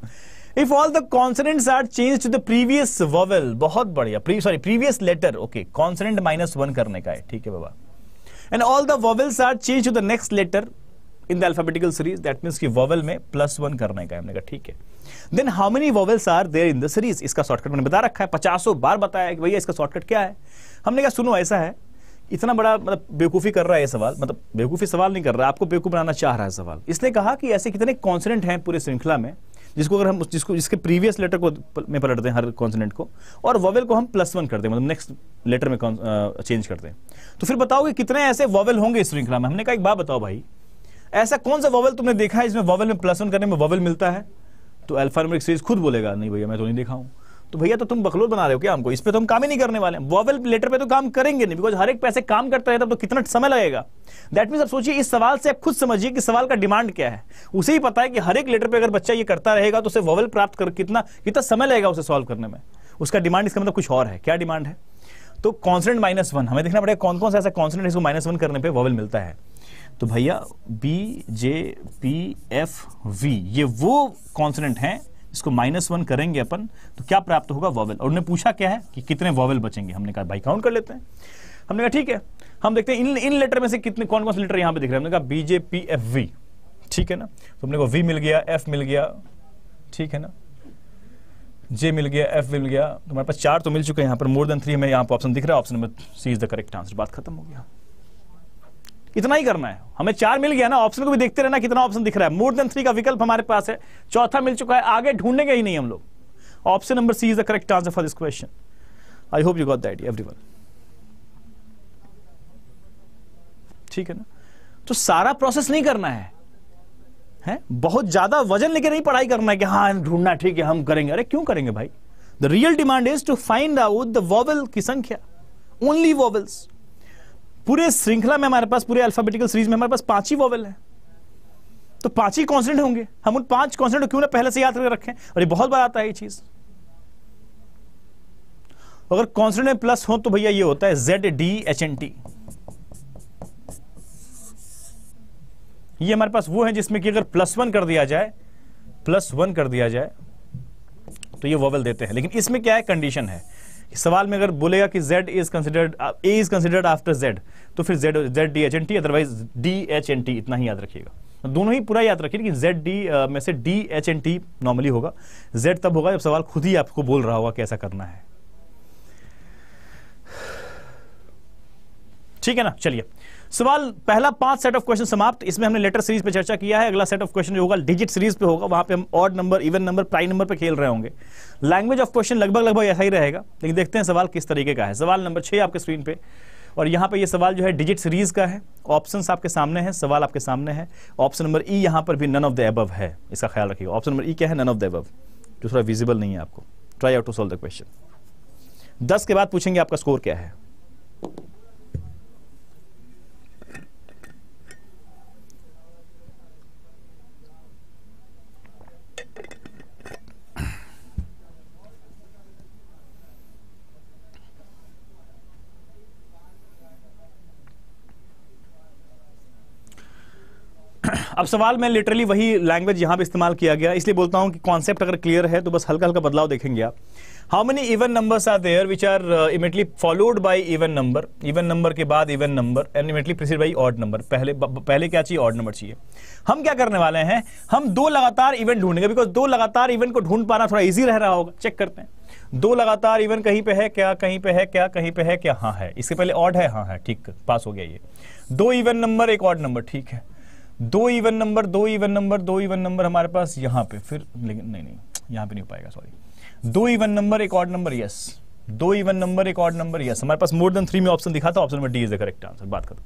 if all the consonants are change to the previous वर्वल बहुत बढ़िया pre, sorry previous letter okay consonant minus one करने का है ठीक है बाबा and all the vowels are change to the next letter in the alphabetical series that means कि वोवेल में प्लस वन करने का हमने कहा ठीक है then how many vowels are there in the series इसका शॉर्टकट मैंने बता रखा है पचासों बार बताया कि भैया इसका शॉर्टकट क्या है हमने कहा सुनो ऐसा है इतना बड़ा मतलब बेवकूफ़ी कर रहा है ये सवाल मतलब बेवकूफ़ी सवाल नहीं कर रहा आपको बेवकूफ़ बनाना चाह रहा है सवाल इसने कहा कि ऐसे कितने कॉन्सनेंट हैं पूरे श्रृंखला में जिसको अगर हम जिसको जिसके प्रीवियस लेटर को में पलटते हैं हर कॉन्सनेंट को और वोवेल को हम प्लस वन करते हैं मतलब नेक्स्ट लेटर में चेंज करते हैं तो फिर बताओ कि कितने ऐसे वोवेल होंगे इस श्रृंखला में हमने कहा एक बात बताओ भाई ऐसा कौन सा वॉवल तुमने देखा है इसमें वॉवल में प्लस वन करने में वॉवल मिलता है तो अल्फानमरिक सीरीज खुद बोलेगा नहीं भैया मैं तो नहीं देखा तो भैया तो तुम बकलोर बना रहे हो क्या हमको इस पर तो हम काम ही नहीं करने वाले वॉवल लेटर पे तो काम करेंगे नहीं बिकॉज हर एक पैसे काम करता रहता तो कितना समय लगेगा दैट मीन आप सोचिए इस सवाल से आप खुद समझिए कि सवाल का डिमांड क्या है उसे ही पता है कि हर एक लेटर पे अगर बच्चा ये करता रहेगा तो उसे वॉवल प्राप्त कर कितना कितना समय लगेगा उसे सॉल्व करने में उसका डिमांड इसका मतलब कुछ और है क्या डिमांड है तो कॉन्सनेंट माइनस वन हमें देखना पड़ेगा कौन कौन सा ऐसा कॉन्सनेंट इसको माइनस वन करने पर वॉवल मिलता है तो भैया B J P F V ये वो कॉन्सनेंट हैं इसको माइनस वन करेंगे अपन तो क्या प्राप्त होगा वॉवल और उन्हें पूछा क्या है कि कितने वॉवल बचेंगे हमने कहा भाई काउंट कर लेते हैं हमने कहा ठीक है हम देखते हैं इन इन लेटर में से कितने कौन कौन से लेटर यहां पे दिख रहे हैं हमने कहा B J P F V ठीक है ना तो हमने को वी मिल गया एफ मिल गया ठीक है ना जे मिल गया एफ मिल गया तो हमारे पास चार तो मिल चुके हैं यहां पर मोर देन थ्री में यहां पर ऑप्शन दिख रहा है option number C is the correct answer बात खत्म हो गया इतना ही करना है हमें चार मिल गया ना ऑप्शन को भी देखते रहना कितना ऑप्शन दिख रहा है मोर देन थ्री का विकल्प हमारे पास है चौथा मिल चुका है आगे ढूंढेंगे ही नहीं हम लोग option number C is the correct answer for this question I hope you got that everyone ठीक है ना तो सारा प्रोसेस नहीं करना है है? बहुत ज्यादा वजन लेके नहीं पढ़ाई करना है कि हाँ ढूंढना ठीक है हम करेंगे अरे क्यों करेंगे भाई the real demand is to find out the vowel की संख्या ओनली वॉवल्स पूरे श्रृंखला में हमारे पास पूरे अल्फाबेटिकल सीरीज में हमारे पास पांच ही वॉवल है तो पांच ही कॉन्सेंट होंगे हम उन पांच कॉन्सेंट क्यों ना पहले से याद करके रखें और ये बहुत बार आता है ये चीज अगर कॉन्सेंट में प्लस हो तो भैया ये होता है Z D H N T ये हमारे पास वो है जिसमें कि अगर प्लस वन कर दिया जाए प्लस वन कर दिया जाए तो ये वॉवल देते हैं लेकिन इसमें क्या है कंडीशन है सवाल में अगर बोलेगा कि Z is considered A is considered after Z तो फिर Z Z D H N T otherwise D H N T इतना ही याद रखिएगा तो दोनों ही पूरा याद रखिए लेकिन जेड डी uh, में से D H N T normally होगा जेड तब होगा जब सवाल खुद ही आपको बोल रहा होगा कैसा करना है ठीक है ना चलिए सवाल पहला पांच सेट ऑफ क्वेश्चन समाप्त इसमें हमने लेटर सीरीज पे चर्चा किया है अगला सेट ऑफ क्वेश्चन जो होगा डिजिट सीरीज पे होगा वहां पे हम odd number even number prime number पे खेल रहे होंगे लैंग्वेज ऑफ क्वेश्चन लगभग लगभग ऐसा ही रहेगा लेकिन देखते हैं सवाल किस तरीके का है सवाल नंबर छह आपके स्क्रीन पे और यहाँ पे ये सवाल जो है डिजिट सीरीज का है ऑप्शन आपके सामने है सवाल आपके सामने है ऑप्शन नंबर ई यहाँ पर भी नन ऑफ द एबव है इसका ख्याल रखिएगा ऑप्शन नंबर ई क्या है नन ऑफ द एबव जो थोड़ा विजिबल नहीं है आपको try out to solve the question दस के बाद पूछेंगे आपका स्कोर क्या है अब सवाल में लिटरली वही लैंग्वेज यहां पर इस्तेमाल किया गया इसलिए बोलता हूं कि कॉन्सेप्ट अगर क्लियर है तो बस हल्का हल्का बदलाव देखेंगे आप how many even numbers are there which are immediately followed by even number even number के बाद even number and immediately preceded by odd number पहले पहले क्या चाहिए ऑड नंबर चाहिए हम क्या करने वाले हैं हम दो लगातार इवेंट ढूंढेंगे बिकॉज दो लगातार इवेंट को ढूंढ पाना थोड़ा इजी रह रहा होगा चेक करते हैं दो लगातार इवन कहीं पे है क्या कहीं पे है क्या कहीं पे है क्या हाँ है इसके पहले ऑड है हाँ है ठीक पास हो गया ये दो इवन नंबर एक ऑड नंबर ठीक है दो इवन नंबर दो इवन नंबर दो इवन नंबर हमारे पास यहां पे फिर लेकिन नहीं नहीं यहां पे नहीं हो पाएगा सॉरी दो इवन नंबर एक ऑड नंबर यस दो इवन नंबर एक ऑड नंबर यस हमारे पास मोर देन थ्री में ऑप्शन दिखा था option number D is the correct answer बात करो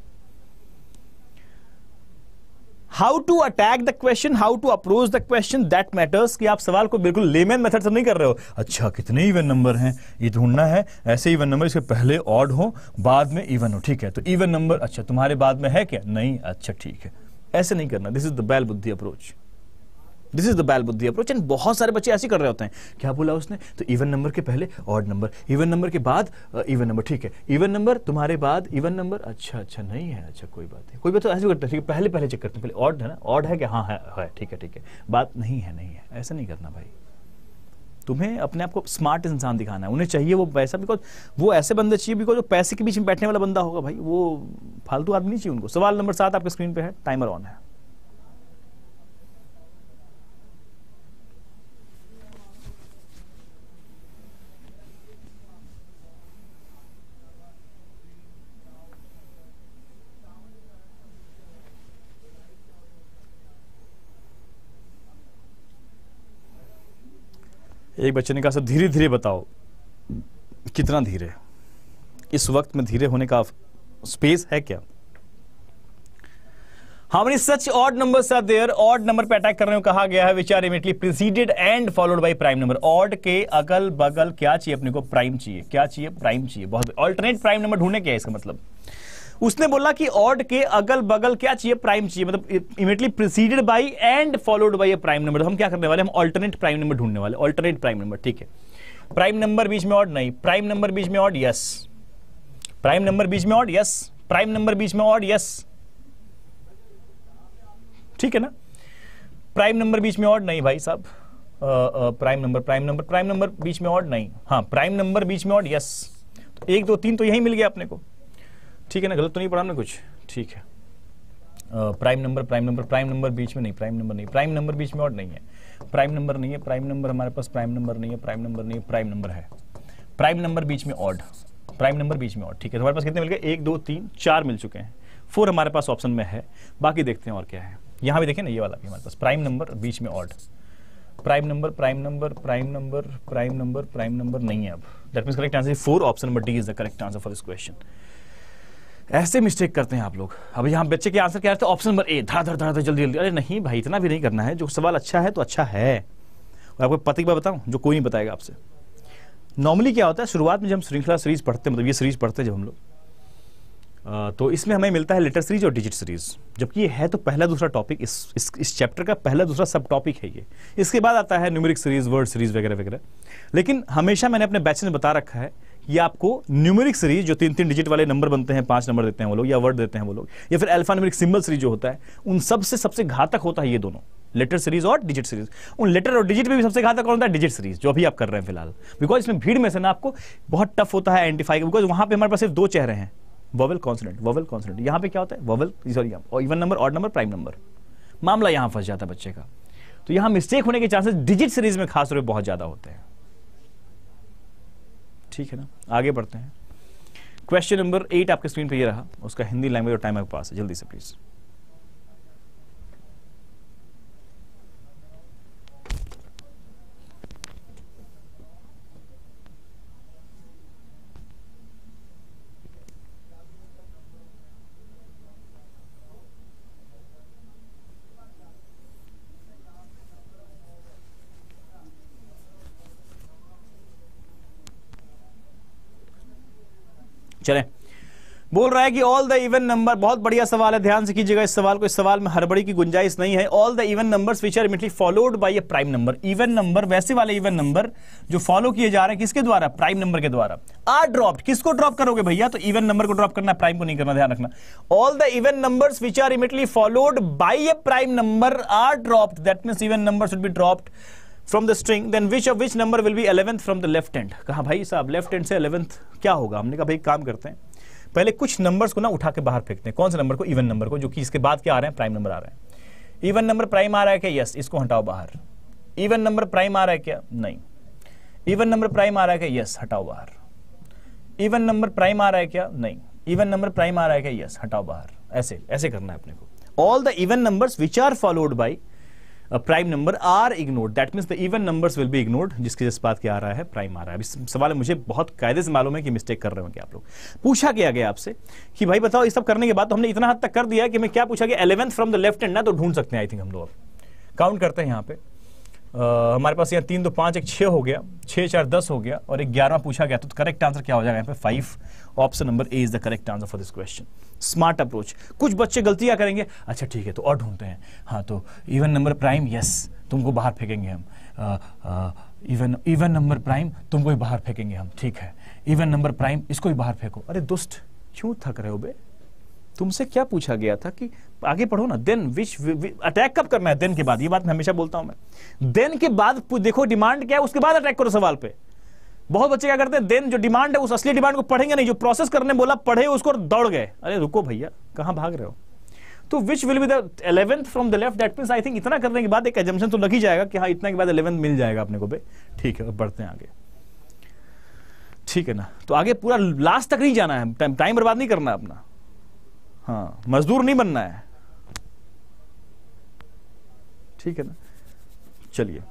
how to attack the question how to approach the question that matters कि आप सवाल को बिल्कुल लेमैन मेथड से नहीं कर रहे हो अच्छा कितने इवन नंबर हैं ये ढूंढना है ऐसे इवन नंबर इसके पहले ऑड हो बाद में इवन हो ठीक है तो इवन नंबर अच्छा तुम्हारे बाद में है क्या नहीं अच्छा ठीक है ऐसे नहीं करना दिस इज द बैल बुद्धि अप्रोच दिस इज द बैल बुद्धि अप्रोच एंड बहुत सारे बच्चे ऐसे कर रहे होते हैं क्या बोला उसने तो इवन नंबर के पहले ऑड नंबर इवन नंबर के बाद इवन uh, नंबर ठीक है इवन नंबर तुम्हारे बाद इवन नंबर अच्छा अच्छा नहीं है अच्छा कोई बात नहीं कोई बात तो ऐसे करते हैं पहले पहले चेक करते हैं पहले ऑड है ना ऑड है कि हाँ है ठीक है ठीक है बात नहीं है नहीं है ऐसा नहीं करना भाई तुम्हें अपने आप को स्मार्ट इंसान दिखाना है उन्हें चाहिए वो पैसा बिकॉज वो ऐसे बंदे चाहिए बिकॉज वो पैसे के बीच में बैठने वाला बंदा होगा भाई वो फालतू आदमी नहीं चाहिए उनको सवाल नंबर सात आपके स्क्रीन पर है टाइमर ऑन है एक बच्चे ने कहा सर धीरे धीरे बताओ कितना धीरे इस वक्त में धीरे होने का स्पेस है क्या हमारी such odd number there odd number पे अटैक करने को कहा गया है which are immediately preceded and followed by prime number odd के अगल बगल क्या चाहिए अपने को प्राइम चाहिए क्या चाहिए प्राइम चाहिए बहुत ऑल्टरनेट प्राइम नंबर ढूंढने क्या है इसका मतलब उसने बोला कि ऑड के अगल बगल क्या चाहिए प्राइम चाहिए मतलब immediately preceded by and followed by a prime number हम क्या करने वाले हम अल्टरनेट प्राइम नंबर ढूंढने वाले अल्टरनेट प्राइम नंबर ठीक है प्राइम नंबर बीच में ऑड नहीं प्राइम नंबर बीच में ऑड यस प्राइम नंबर बीच में ऑड यस प्राइम नंबर बीच में ऑड यस ठीक है ना प्राइम नंबर बीच में ऑड नहीं भाई साहब prime number prime number prime number बीच में ऑड नहीं हाँ प्राइम नंबर बीच में ऑड यस एक दो तीन तो यही मिल गया अपने को ठीक है ना गलत तो नहीं पढ़ा हमने कुछ ठीक है prime number prime number prime number बीच में नहीं प्राइम नंबर नहीं प्राइम नंबर बीच में और नहीं है प्राइम नंबर नहीं है प्राइम नंबर हमारे पास प्राइम नंबर नहीं है प्राइम नंबर नहीं है प्राइम नंबर है प्राइम नंबर बीच में ऑड प्राइम नंबर बीच में ऑड ठीक है हमारे पास कितने मिल गए एक दो तीन चार मिल चुके हैं फोर हमारे पास ऑप्शन में है बाकी देखते हैं और क्या है यहाँ भी देखें ना ये वाला भी हमारे पास प्राइम नंबर बीच में odd prime number prime number prime number prime number prime number नहीं है अब that means correct answer four option number D is the correct answer for this question ऐसे मिस्टेक करते हैं आप लोग अब यहाँ बच्चे के आंसर क्या रहते हैं ऑप्शन तो नंबर ए धड़ाधड़ धड़ाधड़ जल्दी जल्दी अरे नहीं भाई इतना भी नहीं करना है जो सवाल अच्छा है तो अच्छा है और आपको पति की बात बताऊँ जो कोई नहीं बताएगा आपसे नॉर्मली क्या होता है शुरुआत में जब हम श्रृंखला सीरीज पढ़ते हैं मतलब ये सीरीज पढ़ते हैं जब हम लोग तो इसमें हमें मिलता है लेटर सीरीज और डिजिट सीरीज जबकि ये है तो पहला दूसरा टॉपिक इस इस इस चैप्टर का पहला दूसरा सब टॉपिक है ये इसके बाद आता है न्यूमेरिक सीरीज वर्ड सीरीज वगैरह वगैरह लेकिन हमेशा मैंने अपने बैचेस में बता रखा है ये आपको न्यूमेरिक सीरीज जो तीन तीन डिजिट वाले नंबर बनते हैं पांच नंबर देते हैं वो लोग या वर्ड देते हैं वो लोग या फिर अल्फान्यूमेरिक सिंबल सीरीज जो होता है उन सबसे सबसे घातक होता है ये दोनों लेटर सीरीज और डिजिट सीरीज उन लेटर और डिजिट में भी सबसे घातक कौन होता है डिजिट सीरीज जो अभी आप कर रहे हैं फिलहाल बिकॉज इसमें भीड़ में से ना आपको बहुत टफ होता है आइडेंटिफाई बिकॉज वहां पर हमारे पास सिर्फ दो चेहरे हैं ववल कॉन्सनेंट ववल कॉन्सनेंट यहां पर क्या होता है ववल सॉरी और even number odd number prime number मामला यहां फंस जाता है बच्चे का तो यहाँ मिस्टेक होने के चांसेस डिजिट सीरीज में खास तौर पर बहुत ज़्यादा होते हैं ठीक है ना आगे बढ़ते हैं क्वेश्चन नंबर एट आपके स्क्रीन पर ये रहा उसका हिंदी लैंग्वेज और टाइम आपके पास है जल्दी से प्लीज़ चले बोल रहा है कि ऑल द इवन नंबर बहुत बढ़िया सवाल है ध्यान से कीजिएगा इस सवाल को इस सवाल में हरबड़ी की गुंजाइश नहीं है all the even numbers which are immediately followed by a prime number even number वैसे वाले इवन नंबर जो फॉलो किए जा रहे हैं किसके द्वारा प्राइम नंबर के द्वारा आर ड्रॉप किसको ड्रॉप करोगे भैया तो इवन नंबर को ड्रॉप करना प्राइम को नहीं करना ध्यान रखना all the even number which are immediately followed by a prime number are drop that mean even number should be dropped from the string then which of which number will be eleventh from the left end कहा भाई साहब left and से eleventh क्या होगा हमने कहा भाई काम करते हैं पहले कुछ नंबर्स को ना उठा के बाहर फेंकते हैं कौन से नंबर को इवन नंबर को जो कि इसके बाद क्या आ रहे हैं प्राइम नंबर आ रहे हैं इवन नंबर प्राइम आ रहा है क्या यस yes, इसको हटाओ बाहर इवन नंबर प्राइम आ रहा है क्या नहीं इवन नंबर प्राइम आ रहा है क्या यस हटाओ बाहर इवन नंबर प्राइम आ रहा है क्या नहीं इवन नंबर प्राइम आ रहा है क्या यस हटाओ बाहर ऐसे ऐसे करना है अपने को all the even numbers which are followed by prime number are ignored that means the even numbers will be ignored जिसकी जिस बात के आ रहा है प्राइम आ रहा है अभी सवाल मुझे बहुत कायदे से मालूम है कि मिस्टेक कर रहे होंगे आप लोग पूछा गया गया आपसे कि भाई बताओ ये सब करने के बाद तो हमने इतना हद तक कर दिया कि मैं क्या पूछा कि eleventh from the left end ना तो ढूंढ सकते हैं आई थिंक हम लोग अब काउंट करते हैं यहाँ पे आ, हमारे पास यहाँ तीन दो पाँच एक छः हो गया छः चार दस हो गया और एक ग्यारह पूछा गया तो करेक्ट आंसर क्या हो जाएगा यहाँ पे five option number A is the correct answer for this question smart approach कुछ बच्चे गलतियां करेंगे अच्छा ठीक है तो और ढूंढते हैं हाँ तो इवन नंबर प्राइम यस तुमको बाहर फेंकेंगे हम इवन इवन नंबर प्राइम तुमको ही बाहर फेंकेंगे हम ठीक है इवन नंबर प्राइम इसको ही बाहर फेंको अरे दुष्ट क्यों थक रहे हो बे तुमसे क्या पूछा गया था कि आगे पढ़ो ना देन विच अटैक कब करना है देन के बाद ये बात मैं हमेशा बोलता हूं मैं देन के बाद देखो डिमांड क्या है उसके बाद अटैक करो सवाल पे बहुत बच्चे क्या करते हैं देन जो डिमांड है उस असली डिमांड को पढ़ेंगे नहीं जो प्रोसेस करने बोला पढ़े उसको दौड़ गए अरे रुको भैया कहां भाग रहे हो तो which will be the eleventh from the left that mean I think इतना करने के बाद एक एजम्पन तो लग ही जाएगा कि हाँ इतना के बाद इलेवेंथ मिल जाएगा अपने को भाई ठीक है बढ़ते हैं आगे ठीक है ना तो आगे पूरा लास्ट तक नहीं जाना है टाइम टाइम बर्बाद नहीं करना अपना हाँ मजदूर नहीं बनना है ठीक है ना चलिए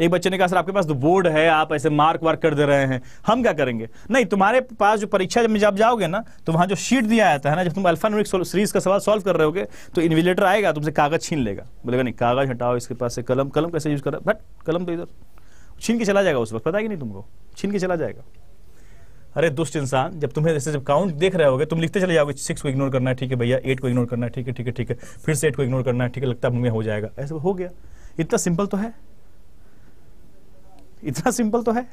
एक बच्चे ने कहा सर आपके पास तो बोर्ड है आप ऐसे मार्क वार्क कर दे रहे हैं हम क्या करेंगे नहीं तुम्हारे पास जो परीक्षा में जब जाओगे ना तो वहाँ जो शीट दिया जाता है ना जब तुम अल्फानोमिक सीरीज का सवाल सॉल्व कर रहे होगे तो इन्विलेटर आएगा तुमसे कागज छीन लेगा बोलेगा नहीं कागज हटाओ इसके पास से कलम कलम कैसे यूज कर रहा बट कलम तो इधर छीन के चला जाएगा उस वक्त पता ही नहीं तुमको छीन के चला जाएगा अरे दुष्ट इंसान जब तुम्हें जैसे जब काउंट देख रहे होगे तुम लिखते चले जाओगे सिक्स को इग्नोर करना है ठीक है भैया एट को इग्नोर करना है ठीक है ठीक है ठीक है फिर से एट को इग्नोर करना है ठीक है लगता है मुझे हो जाएगा ऐसा हो गया इतना सिंपल तो है इतना सिंपल तो है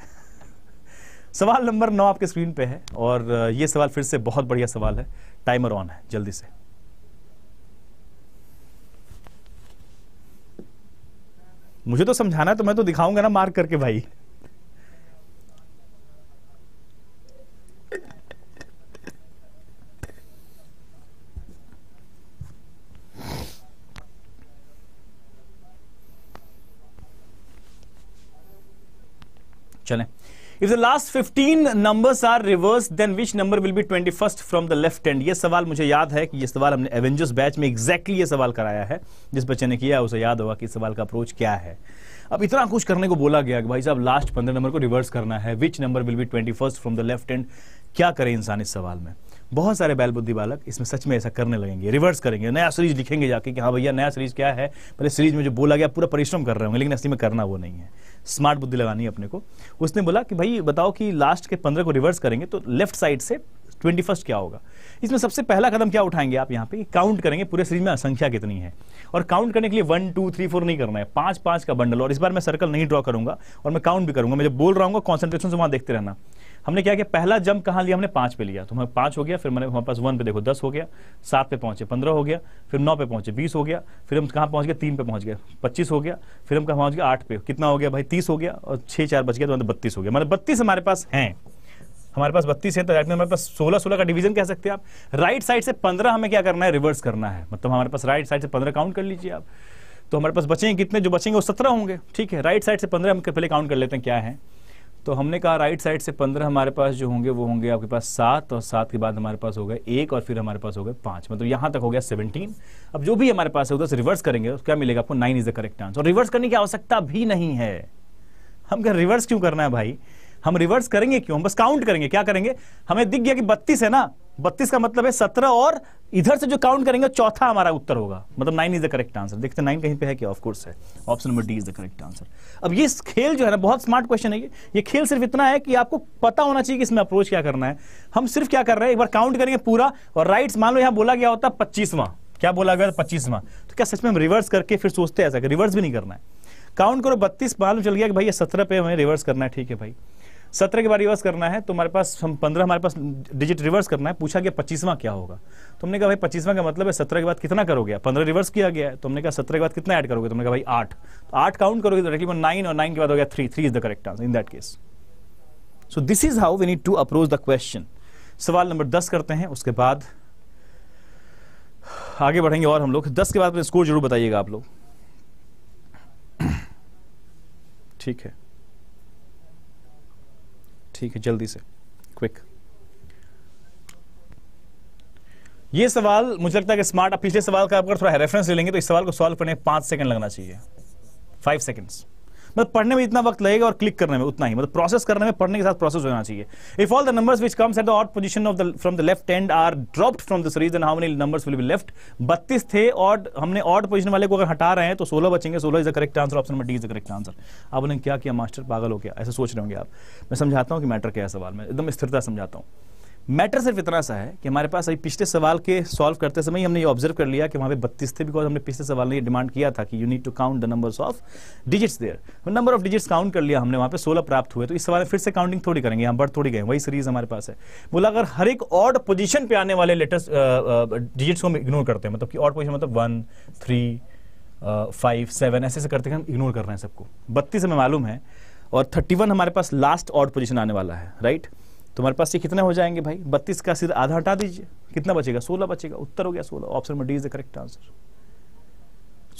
सवाल नंबर नौ आपके स्क्रीन पे है और ये सवाल फिर से बहुत बढ़िया सवाल है टाइमर ऑन है जल्दी से मुझे तो समझाना है तो मैं तो दिखाऊंगा ना मार्क करके भाई चलें if the last 15 numbers are reverse then which number will be 21 from the left end ये सवाल मुझे याद है कि ये सवाल हमने एवेंजर्स बैच में एग्जैक्टली ये सवाल कराया है जिस बच्चे ने किया उसे याद होगा कि सवाल का अप्रोच क्या है अब इतना कुछ करने को बोला गया कि भाई साहब लास्ट पंद्रह नंबर को रिवर्स करना है which number will be twenty from the left end क्या करें इंसान इस सवाल में बहुत सारे बैल बुद्धि बालक इसमें सच में ऐसा करने लगेंगे रिवर्स करेंगे नया सीरीज लिखेंगे जाके कि हाँ भैया नया सीरीज क्या है पहले सीरीज में जो बोला गया पूरा परिश्रम कर रहे होंगे लेकिन असली में करना वो नहीं है स्मार्ट बुद्धि लगानी है अपने को उसने बोला कि भाई बताओ कि लास्ट के पंद्रह को रिवर्स करेंगे तो लेफ्ट साइड से ट्वेंटी फर्स्ट क्या होगा इसमें सबसे पहला कदम क्या उठाएंगे आप यहाँ पे काउंट करेंगे पूरे सीरीज में संख्या कितनी है और काउंट करने के लिए वन टू थ्री फोर नहीं करना है पांच पांच का बंडल और इस बार मैं सर्कल नहीं ड्रॉ करूंगा और मैं काउंट भी करूंगा मैं जब बोल रहा हूँ कॉन्सेंट्रेशन से वहां देखते रहना हमने क्या किया पहला जंप कहाँ लिया हमने पांच पे लिया तो हमें पांच हो गया फिर मैंने हमारे पास वन पे देखो दस हो गया सात पे पहुंचे पंद्रह हो गया फिर नौ पे पहुंचे बीस हो गया फिर हम कहां पहुंच गए तीन पे पहुंच गए पच्चीस हो गया फिर हम कहाँ पहुंच गए आठ पे कितना हो गया भाई तीस हो गया और छह चार बच गया तो बत्तीस हो गया मतलब बत्तीस हमारे पास हैं हमारे पास बत्तीस है तो राइट में हमारे पास सोलह सोलह का डिवीजन कह सकते हैं आप राइट साइड से पंद्रह हमें क्या करना है रिवर्स करना है मतलब हमारे पास राइट साइड से पंद्रह काउंट कर लीजिए आप तो हमारे पास बचेंगे कितने जो बचेंगे वो सत्रह होंगे ठीक है राइट साइड से पंद्रह हम पहले काउंट कर लेते हैं क्या है तो हमने कहा राइट साइड से पंद्रह हमारे पास जो होंगे वो होंगे आपके पास सात और सात के बाद हमारे पास हो गए एक और फिर हमारे पास हो गए पांच मतलब यहां तक हो गया सेवनटीन अब जो भी हमारे पास है उधर से रिवर्स करेंगे तो क्या मिलेगा आपको nine is the correct answer और रिवर्स करने की आवश्यकता भी नहीं है हम क्या रिवर्स क्यों करना है भाई हम रिवर्स करेंगे क्यों हम बस काउंट करेंगे क्या करेंगे हमें दिख गया कि बत्तीस है ना बत्तीस का मतलब है सत्रह और इधर से जो काउंट करेंगे चौथा हमारा उत्तर होगा मतलब nine is the correct answer देखते नाइन कहीं पे है क्या ऑफ कोर्स है option number D is the correct answer अब ये खेल जो है ना बहुत स्मार्ट क्वेश्चन है ये ये खेल सिर्फ इतना है कि आपको पता होना चाहिए कि इसमें अप्रोच क्या करना है हम सिर्फ क्या कर रहे हैं एक बार काउंट करेंगे पूरा और राइट मान लो यहां बोला गया होता पच्चीसवां क्या बोला गया पच्चीसवां तो क्या सच में हम रिवर्स करके फिर सोचते हैं ऐसा रिवर्स भी नहीं करना है काउंट करो बत्तीस मालूम चल गया कि भाई ये सत्रह पे हमें रिवर्स करना है ठीक है भाई सत्रह के बाद रिवर्स करना है तो हमारे पास हम पंद्रह हमारे पास डिजिट रिवर्स करना है पूछा गया पच्चीसवां क्या होगा तो हमने कहा भाई पच्चीसवां का मतलब है सत्रह के बाद कितना करोगे पंद्रह रिवर्स किया गया है तो हमने कहा सत्रह के बाद कितना ऐड करोगे तो हमने कहा भाई आठ तो आठ काउंट करोगे तो डायरेक्टली नाइन और नाइन के बाद हो गया three three is the correct answer in that case so this is how we need to approach the question सवाल नंबर दस करते हैं उसके बाद आगे बढ़ेंगे और हम लोग दस के बाद स्कोर जरूर बताइएगा आप लोग ठीक है ठीक है जल्दी से क्विक ये सवाल मुझे लगता है कि स्मार्ट पिछले सवाल का आपका थोड़ा रेफरेंस ले लेंगे तो इस सवाल को सॉल्व करने पांच सेकंड लगना चाहिए फाइव सेकंड्स मतलब पढ़ने में इतना वक्त लगेगा और क्लिक करने में उतना ही मतलब प्रोसेस करने में पढ़ने के साथ प्रोसेस होना चाहिए if all the numbers which comes at the odd position of the from the left end are dropped from the series and how many numbers will be left 32 थे और हमने ऑट पोजिशन वाले को अगर हटा रहे हैं तो सोलह बचेंगे सोलह is the correct answer option number D is the correct answer आप उन्होंने क्या किया मास्टर पागल हो गया ऐसे सोच रहे होंगे आप मैं समझाता हूँ कि मैटर क्या है सवाल में एकदम स्थिरता समझाता हूँ मैटर सिर्फ इतना सा है कि हमारे पास अभी पिछले सवाल के सॉल्व करते समय हमने ये ऑब्जर्व कर लिया कि वहाँ पे 32 थे बिकॉज हमने पिछले सवाल ने ये डिमांड किया था कि you need to count the numbers of digits their number of digits count कर लिया हमने वहाँ पे 16 प्राप्त हुए तो इस सवाल में फिर से काउंटिंग थोड़ी करेंगे यहाँ बढ़ थोड़ी गए वही सीरीज हमारे पास है बोला अगर हर एक ऑड पोजिशन पर आने वाले लेटेस्ट डिजिट्स को हम इग्नोर करते हैं मतलब कि ऑड पोजिशन मतलब वन थ्री फाइव सेवन ऐसे ऐसे करते हैं हम इग्नोर कर रहे हैं सबको बत्तीस हमें मालूम है और थर्टी हमारे पास लास्ट ऑड पोजिशन आने वाला है राइट right? तुम्हारे पास ये कितने हो जाएंगे भाई बत्तीस का सीधा आधा हटा दीजिए कितना बचेगा सोलह बचेगा उत्तर हो गया सोलह option number D is the correct answer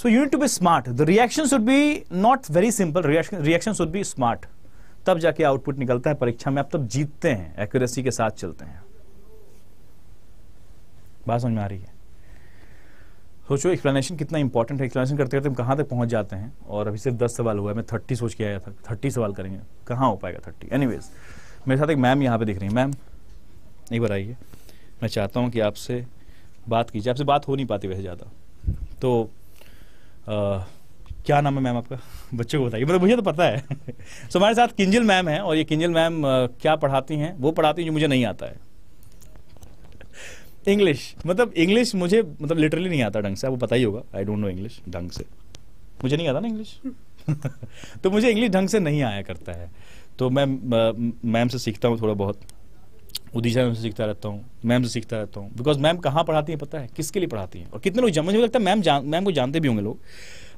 so you need to be smart the reaction should be not very simple reaction reaction should be तब जाके आउटपुट निकलता है परीक्षा में आप तब जीतते हैं एक्यूरेसी के साथ चलते हैं बात समझ में आ रही है सोचो एक्सप्लेनेशन कितना इंपॉर्टेंट है एक्सप्लेनेशन करते करते हम कहां तक पहुंच जाते हैं और अभी सिर्फ दस सवाल हुआ है मैं थर्टी सोच के आया था थर्टी सवाल करेंगे कहां हो पाएगा थर्टी एनीवेज मेरे साथ एक मैम यहाँ पे दिख रही है मैम एक बार आइए मैं चाहता हूँ कि आपसे बात कीजिए आपसे बात हो नहीं पाती वैसे ज़्यादा तो आ, क्या नाम है मैम आपका बच्चों को बताइए मतलब मुझे तो पता है [laughs] सो हमारे साथ किंजल मैम है और ये किंजल मैम क्या पढ़ाती हैं वो पढ़ाती हैं जो मुझे नहीं आता है इंग्लिश मतलब इंग्लिश मुझे मतलब लिटरली नहीं आता ढंग से आपको पता ही होगा आई डोंट नो इंग्लिश ढंग से मुझे नहीं आता ना इंग्लिश [laughs] तो मुझे इंग्लिश ढंग से नहीं आया करता है तो मैं मैम से सीखता हूँ थोड़ा बहुत उदिशा मैम से सीखता रहता हूँ मैम से सीखता रहता हूँ बिकॉज मैम कहाँ पढ़ाती हैं पता है किसके लिए पढ़ाती हैं और कितने लोग मुझे लगता है मैम मैम को जानते भी होंगे लोग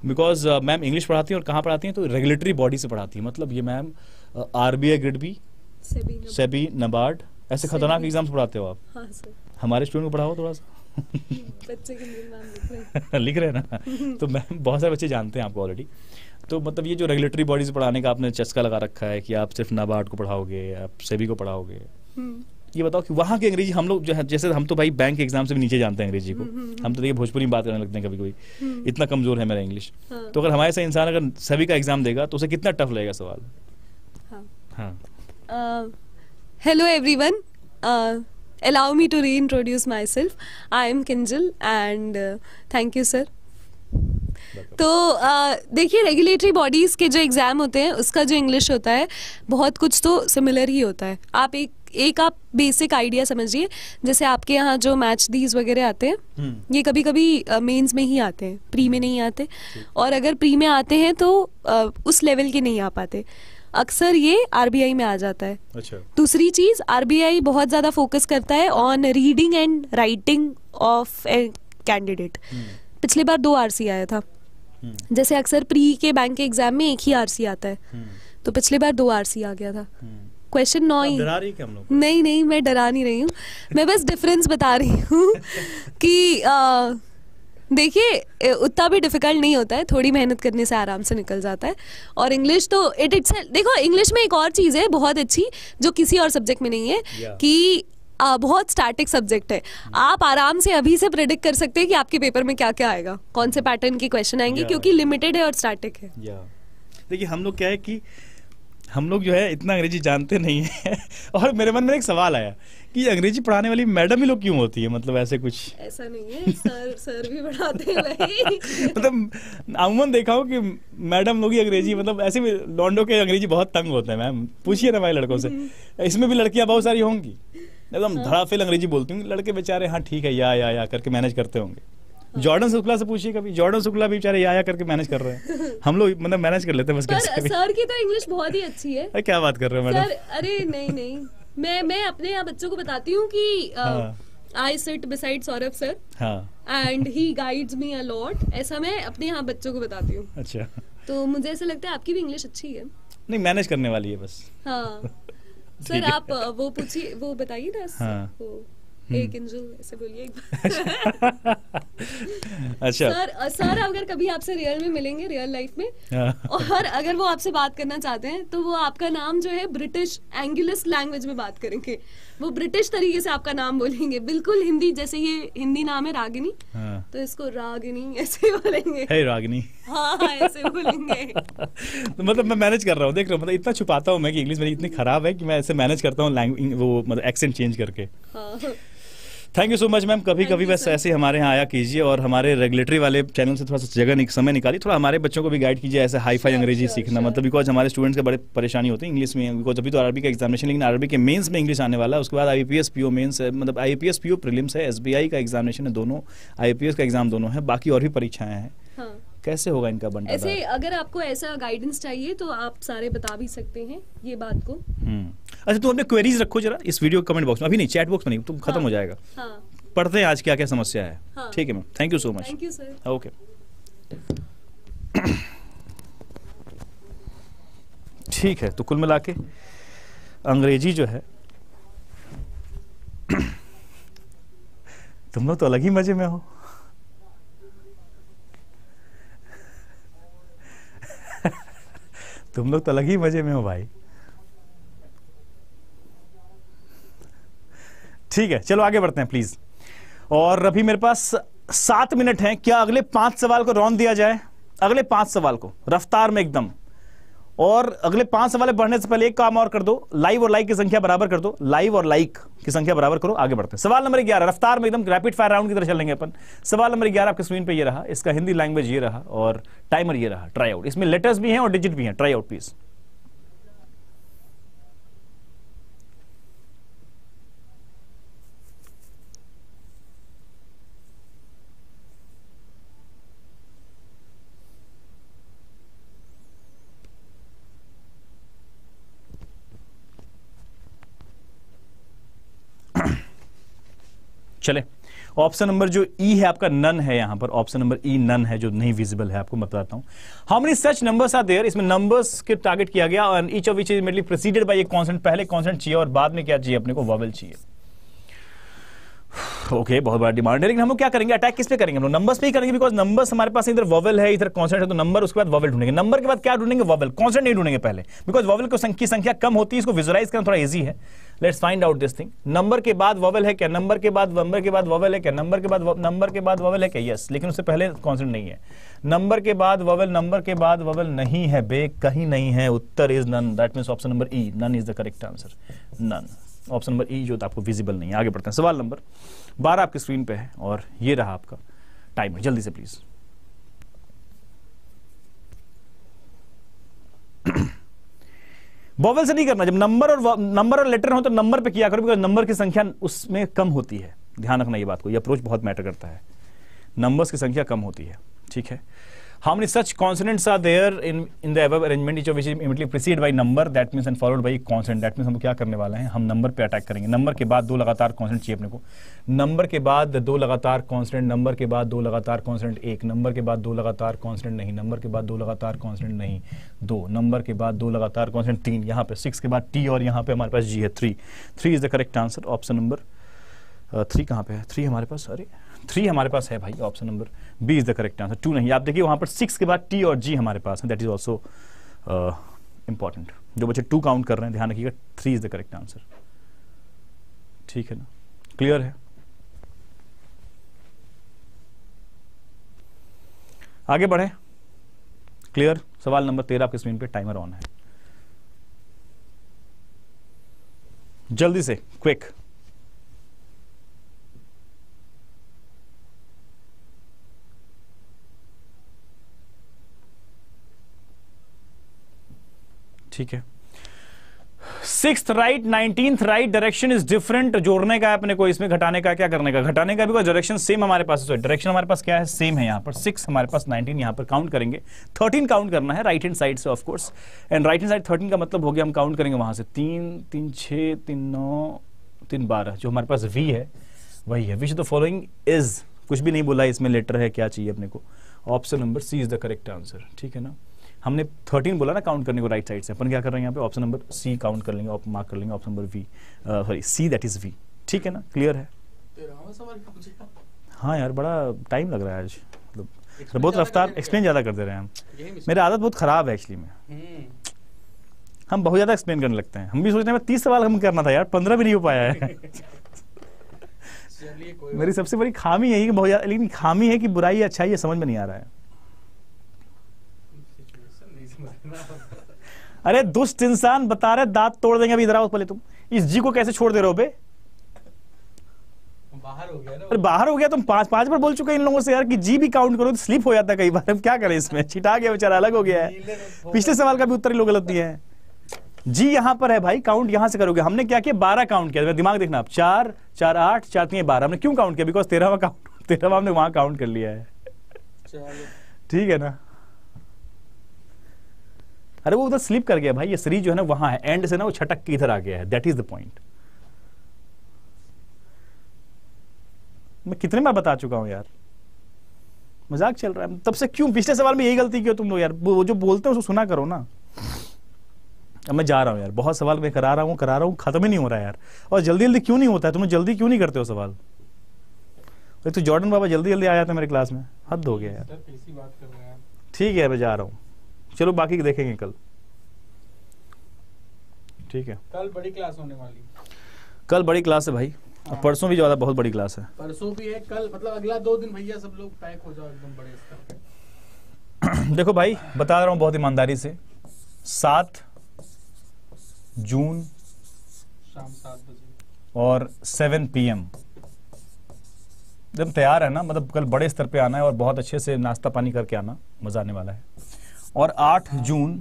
बिकॉज uh, मैम इंग्लिश पढ़ाती हैं और कहाँ पढ़ाती हैं तो रेगुलेटरी बॉडी से पढ़ाती हैं मतलब ये ma'am R B I grade B SEBI NABARD ऐसे खतरनाक एग्जाम्स पढ़ाते हो आप हाँ, हमारे स्टूडेंट को पढ़ाओ थोड़ा सा बच्चे के [laughs] लिख रहे हैं ना [laughs] तो मैम बहुत सारे बच्चे जानते हैं आपको ऑलरेडी तो मतलब ये जो रेगुलेटरी बॉडीज पढ़ाने का आपने चस्का लगा रखा है कि आप सिर्फ नाबार्ड को पढ़ाओगे आप सेबी को पढ़ाओगे हम्म। ये बताओ कि वहाँ की अंग्रेजी हम लोग जो है जैसे हम तो भाई बैंक के एग्जाम से भी नीचे जानते हैं अंग्रेजी को हम्म, हम्म, हम तो देखिए भोजपुरी में बात करने लगते हैं कभी कभी इतना कमजोर है मेरा इंग्लिश हाँ। तो अगर हमारे ऐसा इंसान अगर सभी का एग्जाम देगा तो उसे कितना टफ लगेगा सवाल every hello allow me to reintroduce myself I am Kinjal and thank you sir तो देखिए रेगुलेटरी बॉडीज़ के जो एग्ज़ाम होते हैं उसका जो इंग्लिश होता है बहुत कुछ तो सिमिलर ही होता है आप एक एक आप बेसिक आइडिया समझिए जैसे आपके यहाँ जो मैच दीज वगैरह आते हैं हम्म। ये कभी कभी मेंस में ही आते हैं प्री में नहीं आते और अगर प्री में आते हैं तो आ, उस लेवल के नहीं आ पाते अक्सर ये आरबीआई में आ जाता है अच्छा। दूसरी चीज आरबीआई बहुत ज्यादा फोकस करता है on reading and writing of a candidate पिछले बार दो आर आया था जैसे अक्सर प्री के बैंक के एग्जाम में एक ही आरसी आता है तो पिछले बार दो आरसी आ गया था क्वेश्चन नौ ही नहीं नहीं मैं डरा नहीं रही हूँ मैं बस डिफरेंस बता रही हूँ [laughs] कि देखिए उतना भी डिफिकल्ट नहीं होता है थोड़ी मेहनत करने से आराम से निकल जाता है और इंग्लिश तो इट इट्स देखो इंग्लिश में एक और चीज़ है बहुत अच्छी जो किसी और सब्जेक्ट में नहीं है yeah. कि बहुत स्टैटिक सब्जेक्ट है आप आराम से अभी से प्रिडिक्ट कर सकते हैं कि आपके पेपर में क्या क्या आएगा कौन से पैटर्न के क्वेश्चन आएंगे क्योंकि लिमिटेड है और स्टैटिक है देखिए हम लोग क्या है कि हम लोग जो है इतना अंग्रेजी जानते नहीं है [laughs] और मेरे मन में एक सवाल आया कि अंग्रेजी पढ़ाने वाली मैडम ही लोग क्यों होती है मतलब ऐसे कुछ ऐसा नहीं है सर सर भी पढ़ाते हैं [laughs] मतलब अमूमन देखा हूँ कि मैडम लोग ही अंग्रेजी मतलब ऐसे भी लॉन्डो के अंग्रेजी बहुत तंग होते हैं मैम पूछिए ना हमारे लड़कों से [laughs] इसमें भी लड़कियाँ बहुत सारी होंगी एकदम तो हाँ। धड़ाफिल अंग्रेजी बोलती हूँ लड़के बेचारे हाँ ठीक है या या या करके मैनेज करते होंगे हाँ। जॉर्डन शुक्ला से पूछिए कभी जॉर्डन शुक्ला भी बेचारे या या करके मैनेज कर रहे हैं [laughs] हम लोग मतलब मैनेज कर लेते हैं बस सर, सर की तो इंग्लिश बहुत ही अच्छी है अरे क्या बात कर रहे हैं मैडम अरे नहीं नहीं मैं मैं अपने यहाँ बच्चों को बताती हूँ कि I sit beside Saurabh sir and he guides me a lot हाँ। ऐसा मैं अपने यहाँ बच्चों को बताती हूँ अच्छा तो मुझे ऐसा लगता है आपकी भी इंग्लिश अच्छी है नहीं मैनेज करने वाली है बस हाँ सर आप वो पूछिए वो बताइए ना हाँ एक हम्म। ऐसे बोलिए [laughs] अच्छा सर सर अगर कभी आपसे रियल में मिलेंगे रियल लाइफ में हाँ। और अगर वो आपसे बात करना चाहते हैं तो वो आपका नाम जो है ब्रिटिश एंगुलस लैंग्वेज में बात करेंगे वो ब्रिटिश तरीके से आपका नाम बोलेंगे बिल्कुल हिंदी जैसे ये हिंदी नाम है रागिनी हाँ। तो इसको रागिनी ऐसे बोलेंगे hey, रागिनी हाँ, हाँ ऐसे बोलेंगे [laughs] तो मतलब मैं मैनेज कर रहा हूँ देख रहा हूँ मतलब इतना छुपाता हूँ मैं कि इंग्लिश मेरी इतनी खराब है कि मैं ऐसे मैनेज करता हूँ वो मतलब एक्सेंट चेंज करके हाँ thank you so much ma'am कभी कभी बस ऐसे हमारे यहाँ आया कीजिए और हमारे रेगुलेटरी वाले चैनल से थोड़ा सा जगह समय निकाली थोड़ा हमारे बच्चों को भी गाइड कीजिए ऐसे हाई फाई अंग्रेजी सीखना मतलब बिकॉज हमारे स्टूडेंट्स के बड़े परेशानी होती है इंग्लिश में बिकॉज अभी तो अरबी का एग्जामिनेशन लेकिन अरबी के मेन्स में इंग्लिश आने वाला है उसके बाद I P S P O mains है मतलब I P S P O prelims है एस बी आई का एग्जामिनेशन है दोनों आई पी एस का एग्जाम दोनों है बाकी और भी परीक्षाएं हैं हाँ। कैसे होगा इनका बंटा ऐसे अगर आपको ऐसा गाइडेंस चाहिए तो आप सारे बता भी सकते हैं ये बात को हम्म। अच्छा तुम तो अपने क्वेरीज रखो जरा इस वीडियो कमेंट बॉक्स में अभी नहीं चैट बॉक्स में नहीं तुम तो खत्म हाँ, हो जाएगा हाँ। पढ़ते हैं आज क्या क्या समस्या है हाँ। ठीक है ma'am thank you so much thank you sir okay ठीक है तो कुल मिला के अंग्रेजी जो है [coughs] तुम लोग तो अलग ही मजे में हो तुम लोग तो अलग ही मजे में हो भाई ठीक है चलो आगे बढ़ते हैं प्लीज और अभी मेरे पास सात मिनट हैं क्या अगले पांच सवाल को रौन दिया जाए अगले पांच सवाल को रफ्तार में एकदम और अगले पांच सवाल पढ़ने से पहले एक काम और कर दो लाइव और लाइक की संख्या बराबर कर दो लाइव और लाइक की संख्या बराबर करो आगे बढ़ते सवाल नंबर ग्यारह रफ्तार में एकदम रैपिड फायर राउंड की तरह चलेंगे अपन सवाल नंबर ग्यारह आपके स्क्रीन पे ये रहा इसका हिंदी लैंग्वेज ये रहा और टाइमर ये रहा ट्राई आउट इसमें लेटर्स भी हैं और डिजिट भी हैं ट्राई आउट प्लीज़ चले ऑप्शन नंबर जो ई e है आपका नन है यहां पर option number E e none है जो नहीं विजिबल है आपको मैं बताता हूं how many such numbers are there इसमें नंबर्स के टारगेट किया गया और each of which is immediately preceded by a consonant पहले कॉन्सेंट चाहिए और बाद में क्या चाहिए अपने को वॉवल चाहिए ओके okay, बहुत बड़ा डिमांड है लेकिन हम क्या करेंगे अटैक किस पे करेंगे हम लोग नंबर्स पे ही करेंगे बिकॉज नंबर्स हमारे पास इधर वॉवल है इधर कॉन्सेंट है तो नंबर उसके बाद वॉवल ढूंढेंगे नंबर के बाद क्या ढूंढेंगे वॉवल कॉन्सेंट नहीं ढूंढेंगे पहले बिकॉज वॉवल की संख्या कम होती है इसको विजुलाइज करना थोड़ा ईजी है let's find out this thing number के बाद वोवेल है क्या नंबर के बाद नंबर के बाद वोवेल है क्या नंबर के बाद नंबर के बाद वोवेल है क्या यस लेकिन उससे पहले कॉन्सेंट नहीं है नंबर के बाद वोवेल नंबर के बाद वोवेल नहीं है बे कहीं नहीं है उत्तर is none that means option number E none is the correct answer none option number E जो आपको विजिबल नहीं है आगे बढ़ते हैं सवाल नंबर बारह आपकी स्क्रीन पे है और ये रहा आपका टाइम है जल्दी से प्लीज़ वॉवल से नहीं करना जब नंबर और नंबर और लेटर हो तो नंबर पे किया करो बिकॉज नंबर की संख्या उसमें कम होती है ध्यान रखना ये बात को ये अप्रोच बहुत मैटर करता है नंबर्स की संख्या कम होती है ठीक है How many such consonants are there in in the above arrangement each of which is immediately preceded by number that means and followed by consonant that means हम क्या करने वाले हैं हम नंबर पे अटैक करेंगे नंबर के बाद दो लगातार कॉन्सटेंट चाहिए अपने को नंबर के बाद दो लगातार कॉन्सटेंट नंबर के बाद दो लगातार कॉन्सटेंट एक नंबर के बाद दो लगातार कॉन्सटेंट नहीं नंबर के बाद दो लगातार कॉन्सटेंट नहीं दो नंबर के बाद दो लगातार कॉन्सटेंट तीन यहाँ पे सिक्स के बाद टी और यहाँ पे हमारे पास जी है three three is the correct answer option number three कहाँ पे है थ्री हमारे पास अरे थ्री हमारे पास है भाई option number B is the correct answer two नहीं आप देखिए वहां पर सिक्स के बाद टी और जी हमारे पास है दैट इज ऑल्सो इंपॉर्टेंट जो बच्चे टू काउंट कर रहे हैं ध्यान रखिएगा three is the correct answer ठीक है ना क्लियर है आगे बढ़े क्लियर सवाल नंबर तेरह आपके स्क्रीन पे टाइमर ऑन है जल्दी से क्विक ठीक है six right nineteenth right direction is different जोड़ने का है अपने को इसमें घटाने का क्या करने का घटाने का भी डायरेक्शन सेम हमारे पास है डायरेक्शन हमारे पास क्या है सेम है यहां पर सिक्स हमारे पास नाइनटीन यहां पर काउंट करेंगे थर्टीन काउंट करना है राइट हैंड साइड से of course and right hand side thirteen का मतलब हो गया हम काउंट करेंगे वहां से तीन तीन छः तीन नौ तीन बारह जो हमारे पास वी है वही है विच द फॉलोइंग इज कुछ भी नहीं बोला इसमें लेटर है क्या चाहिए अपने को option number C is the correct answer ठीक है ना हमने थर्टीन बोला ना काउंट करने को राइट साइड से अपन क्या कर रहे हैं यहाँ पे ऑप्शन नंबर सी काउंट कर लेंगे मार्क कर लेंगे option number B sorry C that is B ठीक है ना क्लियर है तो हाँ यार बड़ा टाइम लग रहा है आज मतलब बहुत रफ्तार एक्सप्लेन ज़्यादा कर दे रहे हैं हम मेरी आदत बहुत ख़राब है एक्चुअली में हम्म। हम बहुत ज़्यादा एक्सप्लेन करने लगते हैं हम भी सोच रहे हैं तीस सवाल हम करना था यार पंद्रह भी नहीं हो पाया है [laughs] मेरी सबसे बड़ी खामी यही है कि बहुत ज़्यादा लेकिन खामी है कि बुराई अच्छाई ये समझ में नहीं आ रहा है अरे दुष्ट इंसान बता रहे दांत तोड़ देंगे अभी इधर आओ पहले तुम इस जी को कैसे छोड़ दे रहे हो बे बाहर हो गया ना अरे बाहर हो गया तुम पांच पांच बार बोल चुके इन लोगों से यार कि जी भी काउंट करो तो स्लिप हो जाता कई बार हम क्या करें इसमें छिटा गया बेचारा अलग हो गया है पिछले सवाल का भी उत्तर ही लोग गलत दिए हैं जी यहां पर है भाई काउंट यहां से करोगे हमने क्या किया बारह काउंट किया दिमाग देखना आप चार चार आठ चार तीन बारह हमने क्यों काउंट किया बिकॉज तेरहवा काउंट तेरहवा हमने वहां काउंट कर लिया है ठीक है ना अरे वो उधर स्लिप कर गया भाई ये सीरीज जो है ना वहां है एंड से ना वो छटक के इधर आ गया है दैट इज द पॉइंट मैं कितने बार बता चुका हूं यार मजाक चल रहा है तब से क्यों पिछले सवाल में यही गलती क्यों तुम लोग यार वो जो बोलते हो उसको सुना करो ना अब मैं जा रहा हूं यार बहुत सवाल मैं करा रहा हूँ करा रहा हूं खत्म ही नहीं हो रहा है यार और जल्दी जल्दी क्यों नहीं होता है तुम जल्दी क्यों नहीं करते हो सवाल तो जॉर्डन बाबा जल्दी जल्दी आ जाते हैं मेरे क्लास में हद हो गया यार ठीक है मैं जा रहा हूँ चलो बाकी देखेंगे कल ठीक है कल बड़ी क्लास होने वाली कल बड़ी क्लास है भाई हाँ। परसों भी ज्यादा बहुत बड़ी क्लास है परसों भी है कल मतलब अगला दो दिन भैया सब लोग पैक हो जाओ एकदम बड़े स्तर [clears throat] देखो भाई बता रहा हूँ बहुत ईमानदारी से सात जून शाम सात बजे और सेवन पीएम एकदम तैयार है ना मतलब कल बड़े स्तर पे आना है और बहुत अच्छे से नाश्ता पानी करके आना मजा आने वाला है और 8 जून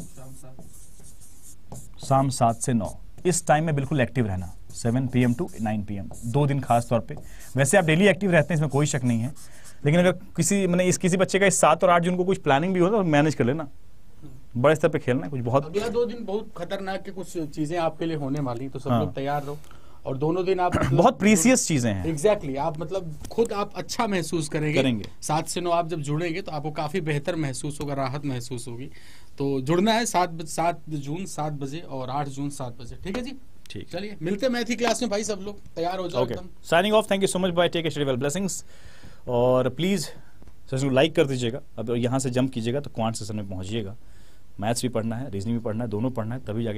शाम सात से नौ इस टाइम में बिल्कुल एक्टिव रहना 7 पीएम टू 9 पीएम दो दिन खास तौर पे वैसे आप डेली एक्टिव रहते हैं इसमें कोई शक नहीं है लेकिन अगर किसी मैंने इस किसी बच्चे का इस सात और आठ जून को कुछ प्लानिंग भी हो तो मैनेज कर लेना बड़े स्तर पे खेलना कुछ बहुत अगला दो दिन बहुत खतरनाक के कुछ चीजें आपके लिए होने वाली तो सब हाँ। लोग तैयार रहो और दोनों दिन आप [clears throat] मतलब बहुत प्रीसियस चीजें हैं एग्जैक्टली exactly, आप मतलब खुद आप अच्छा महसूस करेंगे करेंगे सात से नौ आप जब जुड़ेंगे तो आपको काफी बेहतर महसूस होगा राहत महसूस होगी तो जुड़ना है सात सात जून सात बजे और आठ जून सात बजे ठीक है जी ठीक चलिए मिलते हैं मैथ क्लास में भाई सब लोग तैयार हो जाओ एकदम signing off thank you so much bye take study well blessings और प्लीज़ सेशन को लाइक कर दीजिएगा अब यहाँ से जंप कीजिएगा तो क्वांट सेशन में पहुंचिएगा मैथ्स भी पढ़ना है रीजनिंग भी पढ़ना है दोनों पढ़ना है तभी जाके